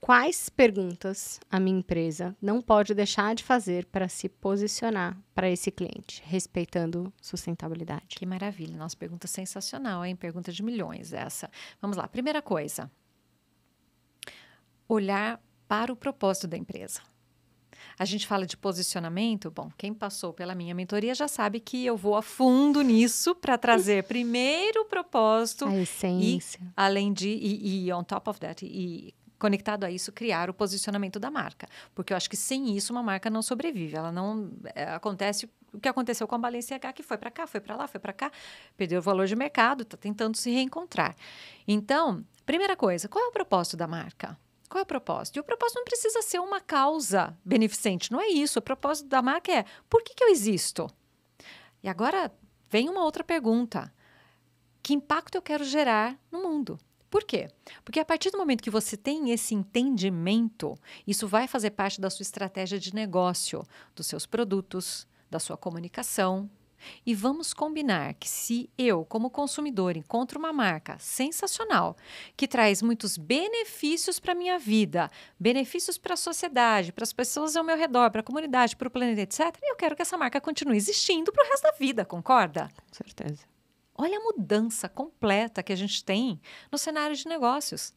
[SPEAKER 1] Quais perguntas a minha empresa não pode deixar de fazer para se posicionar para esse cliente, respeitando sustentabilidade? Que maravilha, nossa pergunta sensacional, hein? Pergunta de milhões essa. Vamos lá, primeira coisa.
[SPEAKER 2] Olhar para o propósito da empresa a gente fala de posicionamento, bom, quem passou pela minha mentoria já sabe que eu vou a fundo nisso para trazer primeiro o propósito a essência. e além de e, e on top of that e conectado a isso, criar o posicionamento da marca. Porque eu acho que sem isso, uma marca não sobrevive. Ela não. É, acontece o que aconteceu com a Balenciaga, que foi para cá, foi para lá, foi para cá, perdeu o valor de mercado, está tentando se reencontrar. Então, primeira coisa, qual é o propósito da marca? Qual é o propósito? E o propósito não precisa ser uma causa beneficente, não é isso. O propósito da marca é por que, que eu existo? E agora vem uma outra pergunta: que impacto eu quero gerar no mundo? Por quê? Porque a partir do momento que você tem esse entendimento, isso vai fazer parte da sua estratégia de negócio, dos seus produtos, da sua comunicação, e vamos combinar que se eu, como consumidor, encontro uma marca sensacional, que traz muitos benefícios para a minha vida, benefícios para a sociedade, para as pessoas ao meu redor, para a comunidade, para o planeta, etc., eu quero que essa marca continue existindo para o resto da vida, concorda? Com certeza. Olha a mudança completa que a gente tem no cenário de negócios.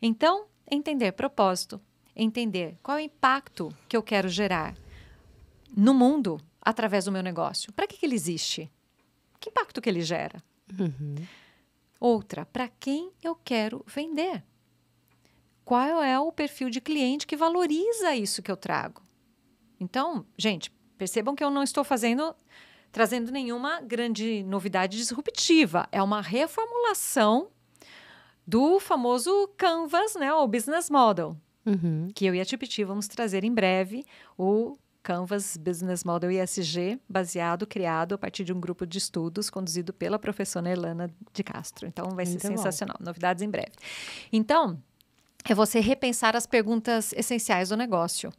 [SPEAKER 2] Então, entender propósito, entender qual é o impacto que eu quero gerar no mundo através do meu negócio? Para que, que ele existe? Que impacto que ele gera? Uhum. Outra, para quem eu quero vender? Qual é o perfil de cliente que valoriza isso que eu trago? Então, gente, percebam que eu não estou fazendo trazendo nenhuma grande novidade disruptiva, é uma reformulação do famoso Canvas, né, ou Business Model, uhum. que eu e a Tipiti vamos trazer em breve o Canvas Business Model ISG, baseado, criado a partir de um grupo de estudos conduzido pela professora Elana de Castro. Então, vai Muito ser bom. sensacional. Novidades em breve. Então, é você repensar as perguntas essenciais do negócio.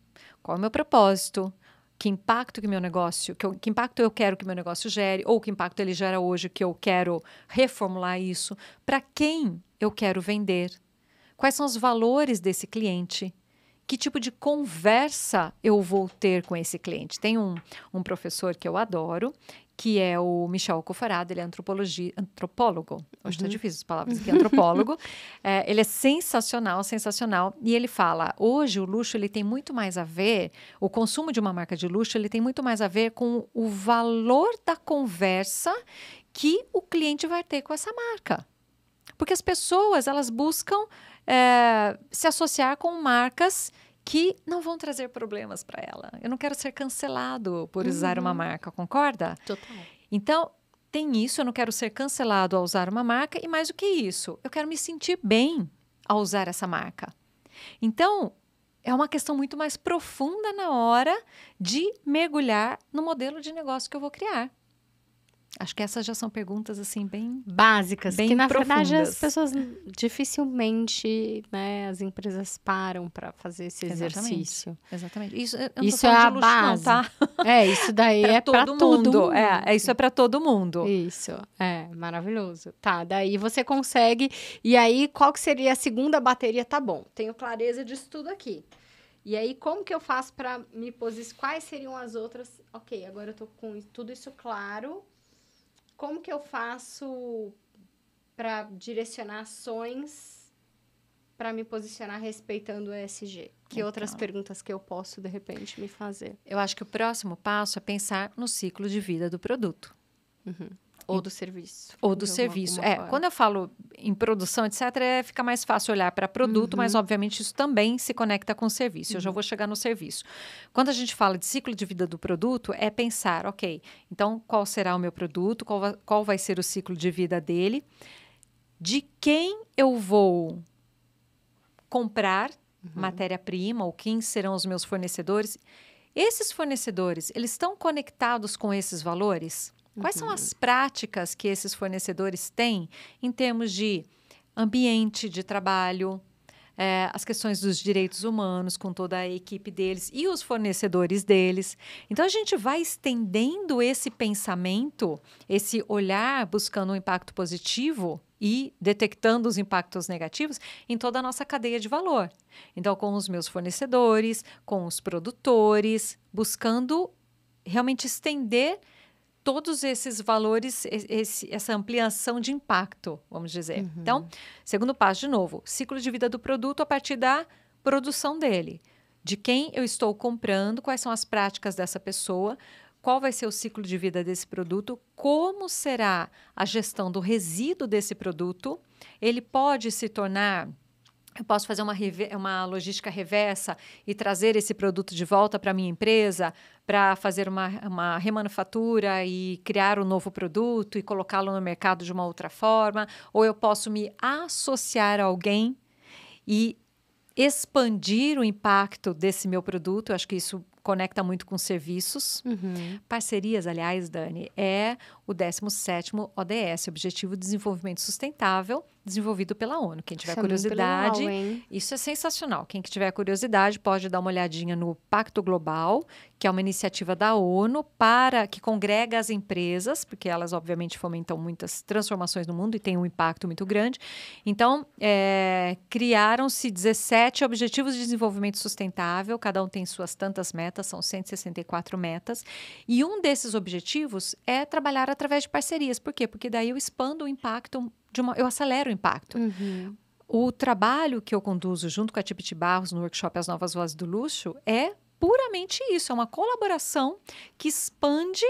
[SPEAKER 2] Qual é o meu propósito? que impacto que meu negócio, que, eu, que, impacto eu quero que meu negócio gere, ou que impacto ele gera hoje, que eu quero reformular isso, para quem eu quero vender, quais são os valores desse cliente, que tipo de conversa eu vou ter com esse cliente. Tem um, um professor que eu adoro, que é o Michel Cofarado, ele é antropólogo. Hoje está uhum. difícil as palavras aqui, antropólogo. é, ele é sensacional, sensacional. E ele fala, hoje o luxo ele tem muito mais a ver, o consumo de uma marca de luxo, ele tem muito mais a ver com o valor da conversa que o cliente vai ter com essa marca. Porque as pessoas elas buscam é, se associar com marcas que não vão trazer problemas para ela. Eu não quero ser cancelado por uhum. usar uma uhum. marca, concorda? Total. Então, tem isso, eu não quero ser cancelado ao usar uma marca, e mais do que isso, eu quero me sentir bem ao usar essa marca. Então, é uma questão muito mais profunda na hora de mergulhar no modelo de negócio que eu vou criar. Acho que essas já são perguntas assim bem
[SPEAKER 1] básicas, bem que na profundas. verdade as pessoas dificilmente, né, as empresas param para fazer esse exercício. Exatamente. Exatamente. Isso, isso é a luxo, base. Não, tá? É isso daí pra é para todo, todo mundo. É, é isso é para todo mundo. Isso é maravilhoso. Tá, daí você consegue. E aí qual que seria a segunda bateria? Tá bom, tenho clareza disso tudo aqui. E aí, como que eu faço para me posicionar? Quais seriam as outras? Ok, agora eu tô com tudo isso claro como que eu faço para direcionar ações para me posicionar respeitando o ESG? Que então. outras perguntas que eu posso, de repente, me fazer?
[SPEAKER 2] Eu acho que o próximo passo é pensar no ciclo de vida do produto. Uhum. Ou do serviço. Ou do serviço. Alguma, alguma é, quando eu falo em produção, etc., é, fica mais fácil olhar para produto, uhum. mas obviamente isso também se conecta com o serviço. Uhum. Eu já uhum. vou chegar no serviço. Quando a gente fala de ciclo de vida do produto, é pensar, ok, então qual será o meu produto, qual, qual vai ser o ciclo de vida dele, de quem eu vou comprar uhum. matéria-prima ou quem serão os meus fornecedores. Esses fornecedores, eles estão conectados com esses valores? Quais são uhum. as práticas que esses fornecedores têm em termos de ambiente de trabalho, é, as questões dos direitos humanos com toda a equipe deles e os fornecedores deles. Então a gente vai estendendo esse pensamento, esse olhar buscando um impacto positivo e detectando os impactos negativos em toda a nossa cadeia de valor. Então com os meus fornecedores, com os produtores, buscando realmente estender todos esses valores, esse, essa ampliação de impacto, vamos dizer. Uhum. Então, segundo passo, de novo, ciclo de vida do produto a partir da produção dele. De quem eu estou comprando, quais são as práticas dessa pessoa, qual vai ser o ciclo de vida desse produto, como será a gestão do resíduo desse produto, ele pode se tornar eu posso fazer uma, uma logística reversa e trazer esse produto de volta para a minha empresa para fazer uma, uma remanufatura e criar um novo produto e colocá-lo no mercado de uma outra forma, ou eu posso me associar a alguém e expandir o impacto desse meu produto. Eu acho que isso conecta muito com serviços. Uhum. Parcerias, aliás, Dani, é o 17º ODS, Objetivo de Desenvolvimento Sustentável, desenvolvido pela ONU. Quem tiver Chamando curiosidade, isso é sensacional. Quem tiver curiosidade pode dar uma olhadinha no Pacto Global, que é uma iniciativa da ONU para que congrega as empresas, porque elas obviamente fomentam muitas transformações no mundo e têm um impacto muito grande. Então, é, criaram-se 17 Objetivos de Desenvolvimento Sustentável. Cada um tem suas tantas metas, são 164 metas. E um desses objetivos é trabalhar através de parcerias. Por quê? Porque daí eu expando o impacto de uma, eu acelero o impacto. Uhum. O trabalho que eu conduzo junto com a Tipiti Barros no workshop As Novas Vozes do Luxo é puramente isso, é uma colaboração que expande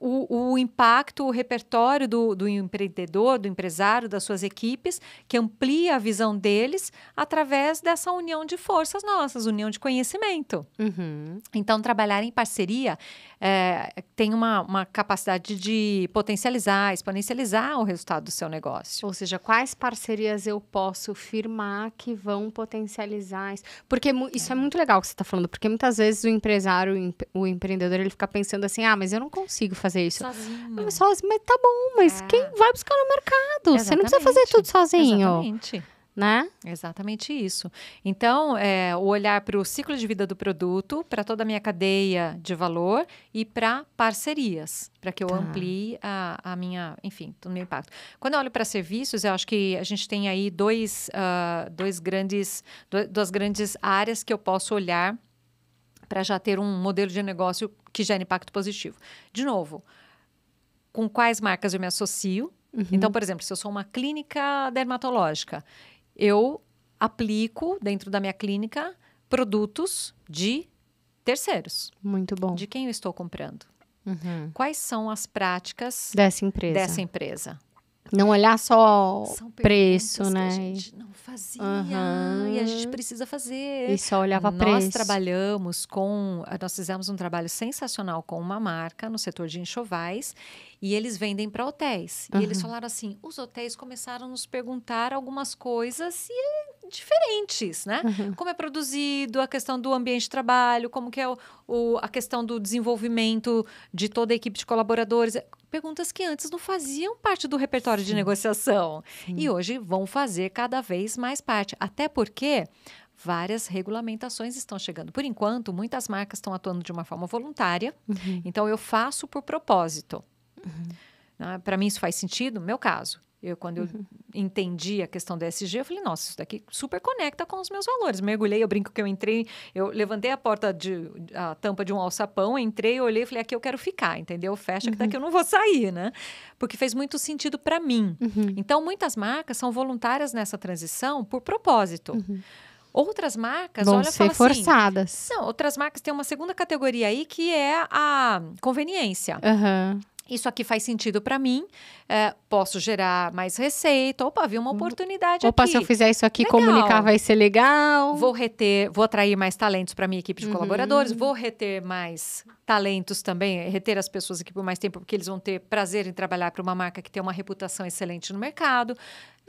[SPEAKER 2] o, o, impacto, o repertório do, do, empreendedor, do empresário, das suas equipes, que amplia a visão deles através dessa união de forças nossas, união de conhecimento. Uhum. Então, trabalhar em parceria é, tem uma, uma capacidade de potencializar,
[SPEAKER 1] exponencializar o resultado do seu negócio. Ou seja, quais parcerias eu posso firmar que vão potencializar isso? Porque isso é, muito legal que você está falando, porque muitas vezes o empresário, o empreendedor, ele fica pensando assim, ah, mas eu não consigo fazer isso. Sozinho. Mas, ah, mas tá bom, mas é. quem vai buscar no mercado? Exatamente. Você não precisa fazer tudo sozinho. Exatamente né?
[SPEAKER 2] Exatamente isso. Então, é, o olhar para o ciclo de vida do produto, para toda a minha cadeia de valor e para parcerias, para que eu tá. amplie a, a, minha, enfim, todo o meu impacto. Quando eu olho para serviços, eu acho que a gente tem aí dois, uh, dois grandes, duas grandes áreas que eu posso olhar para já ter um modelo de negócio que gere impacto positivo. De novo, com quais marcas eu me associo?
[SPEAKER 1] Uhum. Então, por exemplo,
[SPEAKER 2] se eu sou uma clínica dermatológica eu aplico dentro da minha clínica produtos de terceiros.
[SPEAKER 1] Muito bom. De quem eu estou comprando? Uhum.
[SPEAKER 2] Quais são as práticas dessa empresa? Dessa
[SPEAKER 1] empresa. Não olhar só o preço, né? a gente não fazia uhum. e a gente
[SPEAKER 2] precisa fazer. E só olhava nós preço. Nós trabalhamos com, nós fizemos um trabalho sensacional com uma marca no setor de enxovais e eles vendem para hotéis. Uhum. E eles falaram assim: os hotéis começaram a nos perguntar algumas coisas e, diferentes, né? Uhum. Como é produzido, a questão do ambiente de trabalho, como que é o, o, a questão do desenvolvimento de toda a equipe de colaboradores. Perguntas que antes não faziam parte do repertório Sim. de negociação. Sim. E hoje vão fazer cada vez mais parte. Até porque várias regulamentações estão chegando. Por enquanto, muitas marcas estão atuando de uma forma voluntária. Uhum. Então, eu faço por propósito. Uhum. Né? Para mim isso faz sentido? Meu caso. Eu, quando uhum. eu entendi a questão do SG, eu falei, nossa, isso daqui super conecta com os meus valores. Mergulhei, eu brinco que eu entrei, eu levantei a porta de a tampa de um alçapão, entrei, olhei e falei, aqui eu quero ficar, entendeu? Fecha uhum. que daqui eu uhum. não vou sair, né? Porque fez muito sentido para mim. Uhum. Então, muitas marcas são voluntárias nessa transição por propósito. Uhum. Outras marcas, Vão olha, ser assim, forçadas. Assim, não, outras marcas têm uma segunda categoria aí que é a conveniência. Uhum isso aqui faz sentido para mim, é, posso gerar mais receita, opa, vi uma hum, oportunidade opa, aqui. Opa, se eu fizer isso aqui, legal. comunicar vai ser legal. Vou reter, vou atrair mais talentos para minha equipe de uhum. colaboradores, vou reter mais talentos também, reter as pessoas aqui por mais tempo, porque eles vão ter prazer em trabalhar para uma marca que tem uma reputação excelente no mercado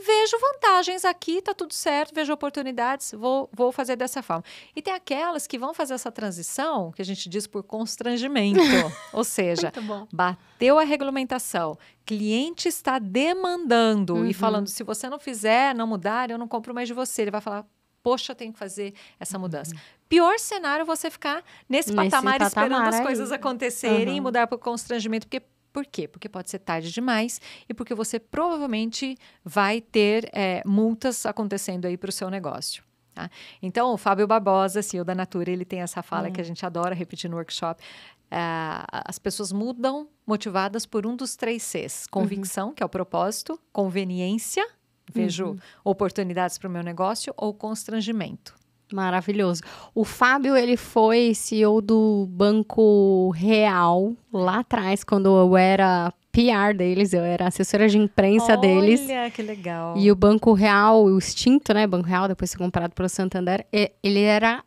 [SPEAKER 2] vejo vantagens aqui, tá tudo certo, vejo oportunidades, vou, vou fazer dessa forma. E tem aquelas que vão fazer essa transição, que a gente diz por constrangimento, ou seja, bateu a regulamentação, cliente está demandando uhum. e falando, se você não fizer, não mudar, eu não compro mais de você. Ele vai falar, poxa, tem que fazer essa uhum. mudança. Uhum. Pior cenário você ficar nesse, nesse patamar, patamar, esperando as coisas acontecerem uhum. e mudar por constrangimento, porque por quê? Porque pode ser tarde demais e porque você provavelmente vai ter é, multas acontecendo aí para o seu negócio. Tá? Então, o Fábio Barbosa, CEO da Natura, ele tem essa fala hum. que a hum. gente adora repetir no workshop. É, as pessoas mudam motivadas por um dos três Cs: convicção, uhum. que é o propósito, conveniência, vejo uhum. oportunidades para o meu negócio, ou constrangimento.
[SPEAKER 1] Maravilhoso. O Fábio, ele foi CEO do Banco Real lá atrás, quando eu era PR deles, eu era assessora de imprensa Olha, deles.
[SPEAKER 2] Olha, que legal. E o
[SPEAKER 1] Banco Real, o extinto, né, Banco Real, depois foi comprado pelo Santander, ele era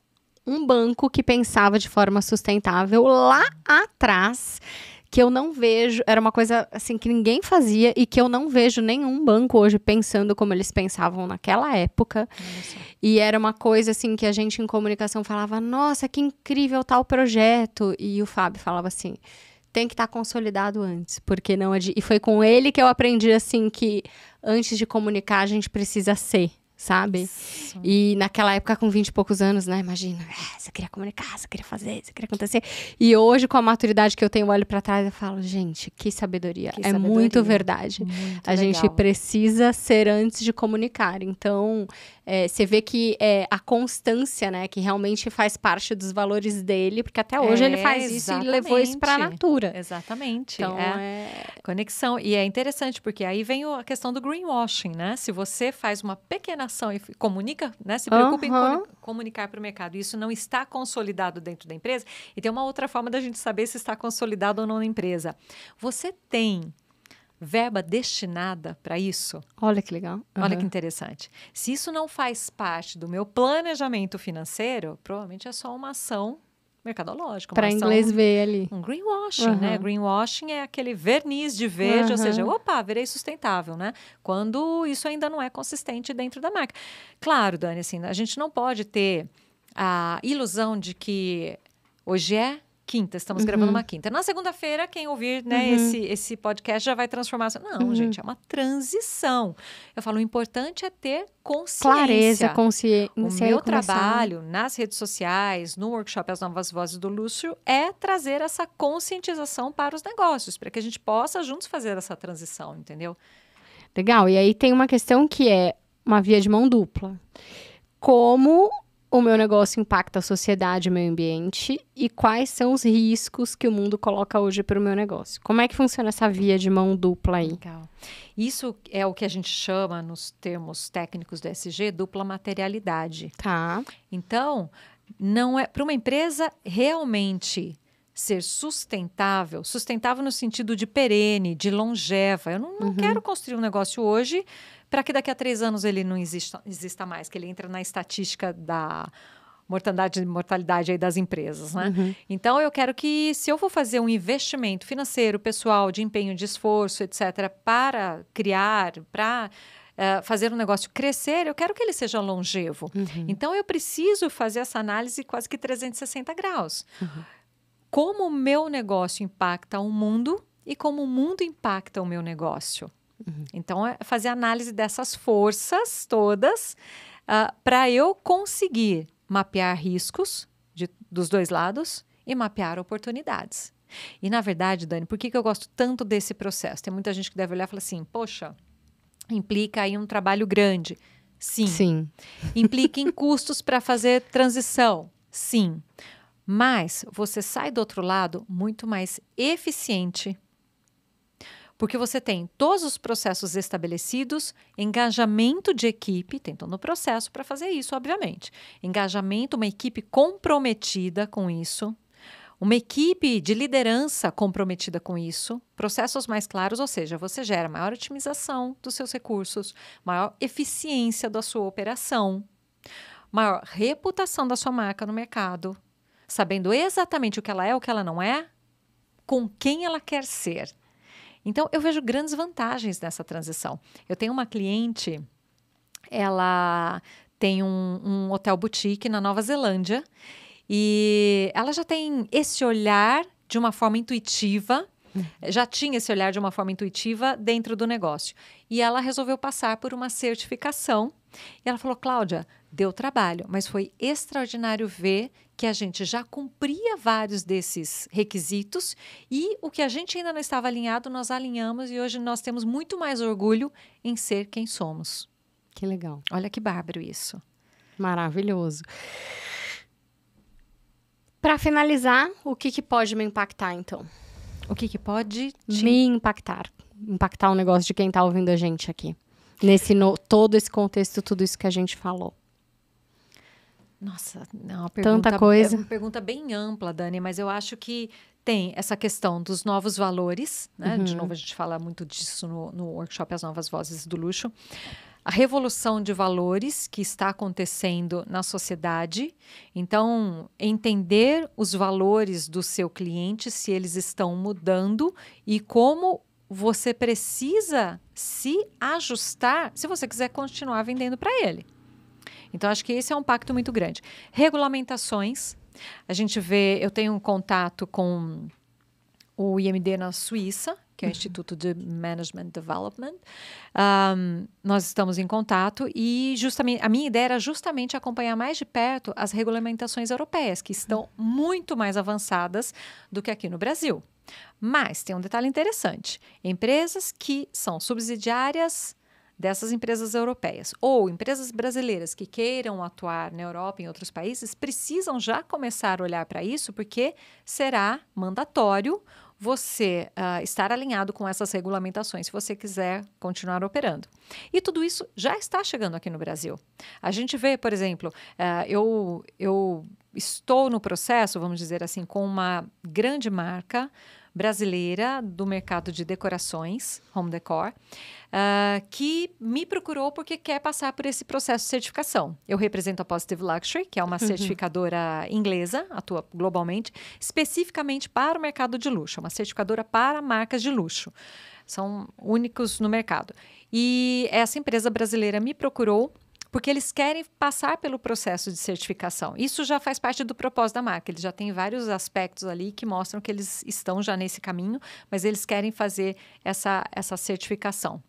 [SPEAKER 1] um banco que pensava de forma sustentável lá atrás que eu não vejo, era uma coisa assim que ninguém fazia e que eu não vejo nenhum banco hoje pensando como eles pensavam naquela época. E era uma coisa assim que a gente em comunicação falava: "Nossa, que incrível tal projeto". E o Fábio falava assim: tem que estar tá consolidado antes, porque não é e foi com ele que eu aprendi assim que antes de comunicar a gente precisa ser, sabe? E naquela época, com 20 e poucos anos, né? Imagina, é, você queria comunicar, você queria fazer, você queria acontecer. E hoje, com a maturidade que eu tenho, eu olho para trás e falo, gente, que sabedoria. Que é sabedoria. muito verdade. Muito a legal. gente precisa ser antes de comunicar. Então, é, você vê que é a constância, né? Que realmente faz parte dos valores dele, porque até hoje é, ele faz exatamente. isso e levou isso para a natura. Exatamente. Então, é, é. Conexão. E
[SPEAKER 2] é interessante, porque aí vem a questão do greenwashing, né? Se você faz uma pequena comunicação e comunica, né? Se preocupa uhum. em comunicar para o mercado. Isso não está consolidado dentro da empresa. E tem uma outra forma da gente saber se está consolidado ou não na empresa. Você tem verba destinada para isso?
[SPEAKER 1] Olha que legal. Uhum. Olha que
[SPEAKER 2] interessante. Se isso não faz parte do meu planejamento financeiro, provavelmente é só uma ação mercadológico. Para inglês ver ali. Um greenwashing, uhum. né? Greenwashing é aquele verniz de verde, uhum. ou seja, opa, virei sustentável, né? Quando isso ainda não é consistente dentro da marca. Claro, Dani, assim, a gente não pode ter a ilusão de que hoje é, quinta, estamos uhum. gravando uma quinta. Na segunda-feira, quem ouvir né, uhum. esse, esse podcast já vai transformar. Não, uhum. gente, é uma transição. Eu falo, o importante é ter consciência. Clareza, consciência. O meu é trabalho nas redes sociais, no workshop As Novas Vozes do Lúcio, é trazer essa conscientização para os negócios, para que a gente possa juntos fazer essa
[SPEAKER 1] transição, entendeu? Legal. E aí tem uma questão que é uma via de mão dupla. Como o meu negócio impacta a sociedade e o meio ambiente e quais são os riscos que o mundo coloca hoje para o meu negócio. Como é que funciona essa via de mão dupla aí? Legal.
[SPEAKER 2] Isso é o que a gente chama, nos termos técnicos do SG, dupla materialidade. Tá. Então, não é para uma empresa realmente ser sustentável, sustentável no sentido de perene, de longeva. Eu não, não uhum. quero construir um negócio hoje para que daqui a três anos ele não exista, exista mais, que ele entra na estatística da mortandade mortalidade aí das empresas, né? Uhum. Então eu quero que se eu vou fazer um investimento financeiro, pessoal, de empenho, de esforço, etc, para criar, para uh, eh, fazer um negócio crescer, eu quero que ele seja longevo. Uhum. Então eu preciso fazer essa análise quase que 360 graus. Uhum. Como o meu negócio impacta o mundo e como o mundo impacta o meu negócio. Uhum. Então, é fazer análise dessas forças todas uh, ah, para eu conseguir mapear riscos de, dos dois lados e mapear oportunidades. E, na verdade, Dani, por que, que eu gosto tanto desse processo? Tem muita gente que deve olhar e falar assim: poxa, implica aí um trabalho grande.
[SPEAKER 1] Sim. Sim.
[SPEAKER 2] Implica em custos para fazer transição. Sim. Mas você sai do outro lado muito mais eficiente, porque você tem todos os processos estabelecidos, engajamento de equipe, tentando o processo para fazer isso, obviamente. Engajamento, uma equipe comprometida com isso, uma equipe de liderança comprometida com isso, processos mais claros, ou seja, você gera maior otimização dos seus recursos, maior eficiência da sua operação, maior reputação da sua marca no mercado, sabendo exatamente o que ela é, o que ela não é, com quem ela quer ser. Então, eu vejo grandes vantagens nessa transição. Eu tenho uma cliente, ela tem um, um hotel boutique na Nova Zelândia e ela já tem esse olhar de uma forma intuitiva Uhum. já tinha esse olhar de uma forma intuitiva dentro do negócio. E ela resolveu passar por uma certificação. E ela falou: Cláudia, deu trabalho, mas foi extraordinário ver que a gente já cumpria vários desses requisitos e o que a gente ainda não estava alinhado, nós alinhamos e hoje nós temos muito mais orgulho em ser quem somos. Que legal. Olha que bárbaro isso.
[SPEAKER 1] Maravilhoso. Para finalizar, o que, que pode me impactar então? O que, que pode te... me impactar? Impactar o negócio de quem está ouvindo a gente aqui. Nesse no, todo esse contexto, tudo isso que a gente falou. Nossa, é uma pergunta, Tanta coisa. É uma
[SPEAKER 2] pergunta bem ampla, Dani, mas eu acho que tem essa questão dos novos valores, né? Uhum. De novo, a gente fala muito disso no, no workshop As Novas Vozes do Luxo a revolução de valores que está acontecendo na sociedade. Então, entender os valores do seu cliente, se eles estão mudando e como você precisa se ajustar se você quiser continuar vendendo para ele. Então, acho que esse é um pacto muito grande. Regulamentações. A gente vê, eu tenho um contato com o IMD na Suíça, que é o uhum. Instituto de Management Development. Um, nós estamos em contato e justamente a minha ideia era justamente acompanhar mais de perto as regulamentações europeias, que estão muito mais avançadas do que aqui no Brasil. Mas tem um detalhe interessante: empresas que são subsidiárias dessas empresas europeias ou empresas brasileiras que queiram atuar na Europa e em outros países precisam já começar a olhar para isso porque será mandatório você uh, estar alinhado com essas regulamentações se você quiser continuar operando. E tudo isso já está chegando aqui no Brasil. A gente vê, por exemplo, uh, eu, eu estou no processo, vamos dizer assim, com uma grande marca brasileira do mercado de decorações, home decor, uh, que me procurou porque quer passar por esse processo de certificação. Eu represento a Positive Luxury, que é uma uhum. certificadora inglesa, atua globalmente, especificamente para o mercado de luxo, é uma certificadora para marcas de luxo. São únicos no mercado. E essa empresa brasileira me procurou porque eles querem passar pelo processo de certificação. Isso já faz parte do propósito da marca. Eles já têm vários aspectos ali que mostram que eles estão já nesse caminho, mas eles querem fazer essa, essa certificação.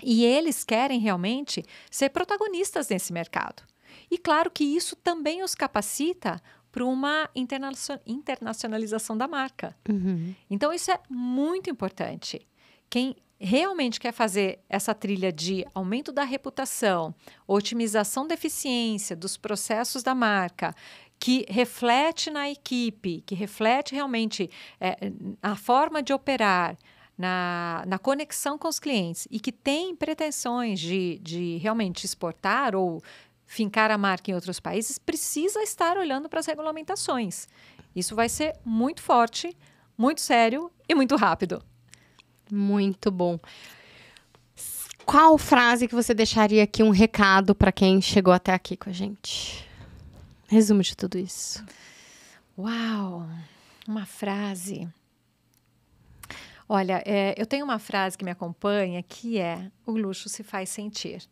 [SPEAKER 2] E eles querem realmente ser protagonistas nesse mercado. E claro que isso também os capacita para uma internacionalização da marca. Uhum. Então, isso é muito importante. Quem realmente quer fazer essa trilha de aumento da reputação, otimização da eficiência dos processos da marca, que reflete na equipe, que reflete realmente é, a forma de operar, na, na, conexão com os clientes e que tem pretensões de, de realmente exportar ou fincar a marca em outros países, precisa estar olhando para as regulamentações. Isso vai ser muito forte, muito sério e muito rápido.
[SPEAKER 1] Muito bom. Qual frase que você deixaria aqui um recado para quem chegou até aqui com a gente? Resumo de tudo isso. Uau! Uma frase.
[SPEAKER 2] Olha, é, eu tenho uma frase que me acompanha que é: o luxo se faz sentir.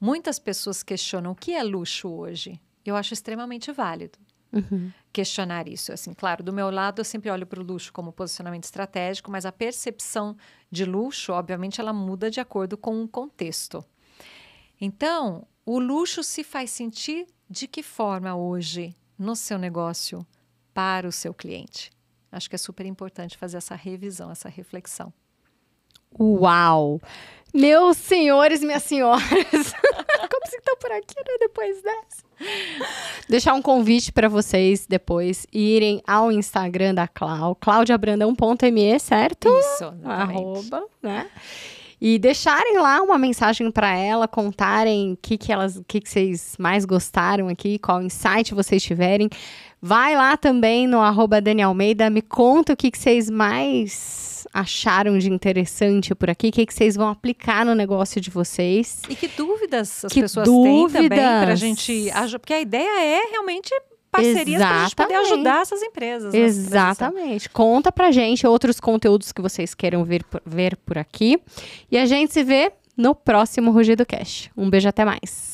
[SPEAKER 2] Muitas pessoas questionam o que é luxo hoje. Eu acho extremamente válido uhum. questionar isso. Assim, claro, do meu lado eu sempre olho para o luxo como posicionamento estratégico, mas a percepção de luxo, obviamente, ela muda de acordo com o contexto. Então, o luxo se faz sentir de que forma hoje no seu negócio para o seu cliente? Acho que é super importante fazer essa revisão, essa reflexão.
[SPEAKER 1] Uau! Meus senhores, minhas senhoras, como vocês estão tá por aqui, né? Depois dessa. Deixar um convite para vocês depois irem ao Instagram da Clau, claudiabrandão.me, certo? Isso, exatamente. Arroba, né? E deixarem lá uma mensagem para ela, contarem o que, que elas, que, que vocês mais gostaram aqui, qual insight vocês tiverem. Vai lá também no arroba Daniel Almeida, me conta o que, que vocês mais acharam de interessante por aqui, o que, que vocês vão aplicar no negócio de vocês.
[SPEAKER 2] E que dúvidas as que pessoas dúvidas. têm também para a gente... Porque a ideia é realmente parcerias para a gente poder ajudar essas empresas. Né? Exatamente.
[SPEAKER 1] Conta para gente outros conteúdos que vocês queiram ver ver por aqui. E a gente se vê no próximo Rugido Cash. Um beijo, até mais.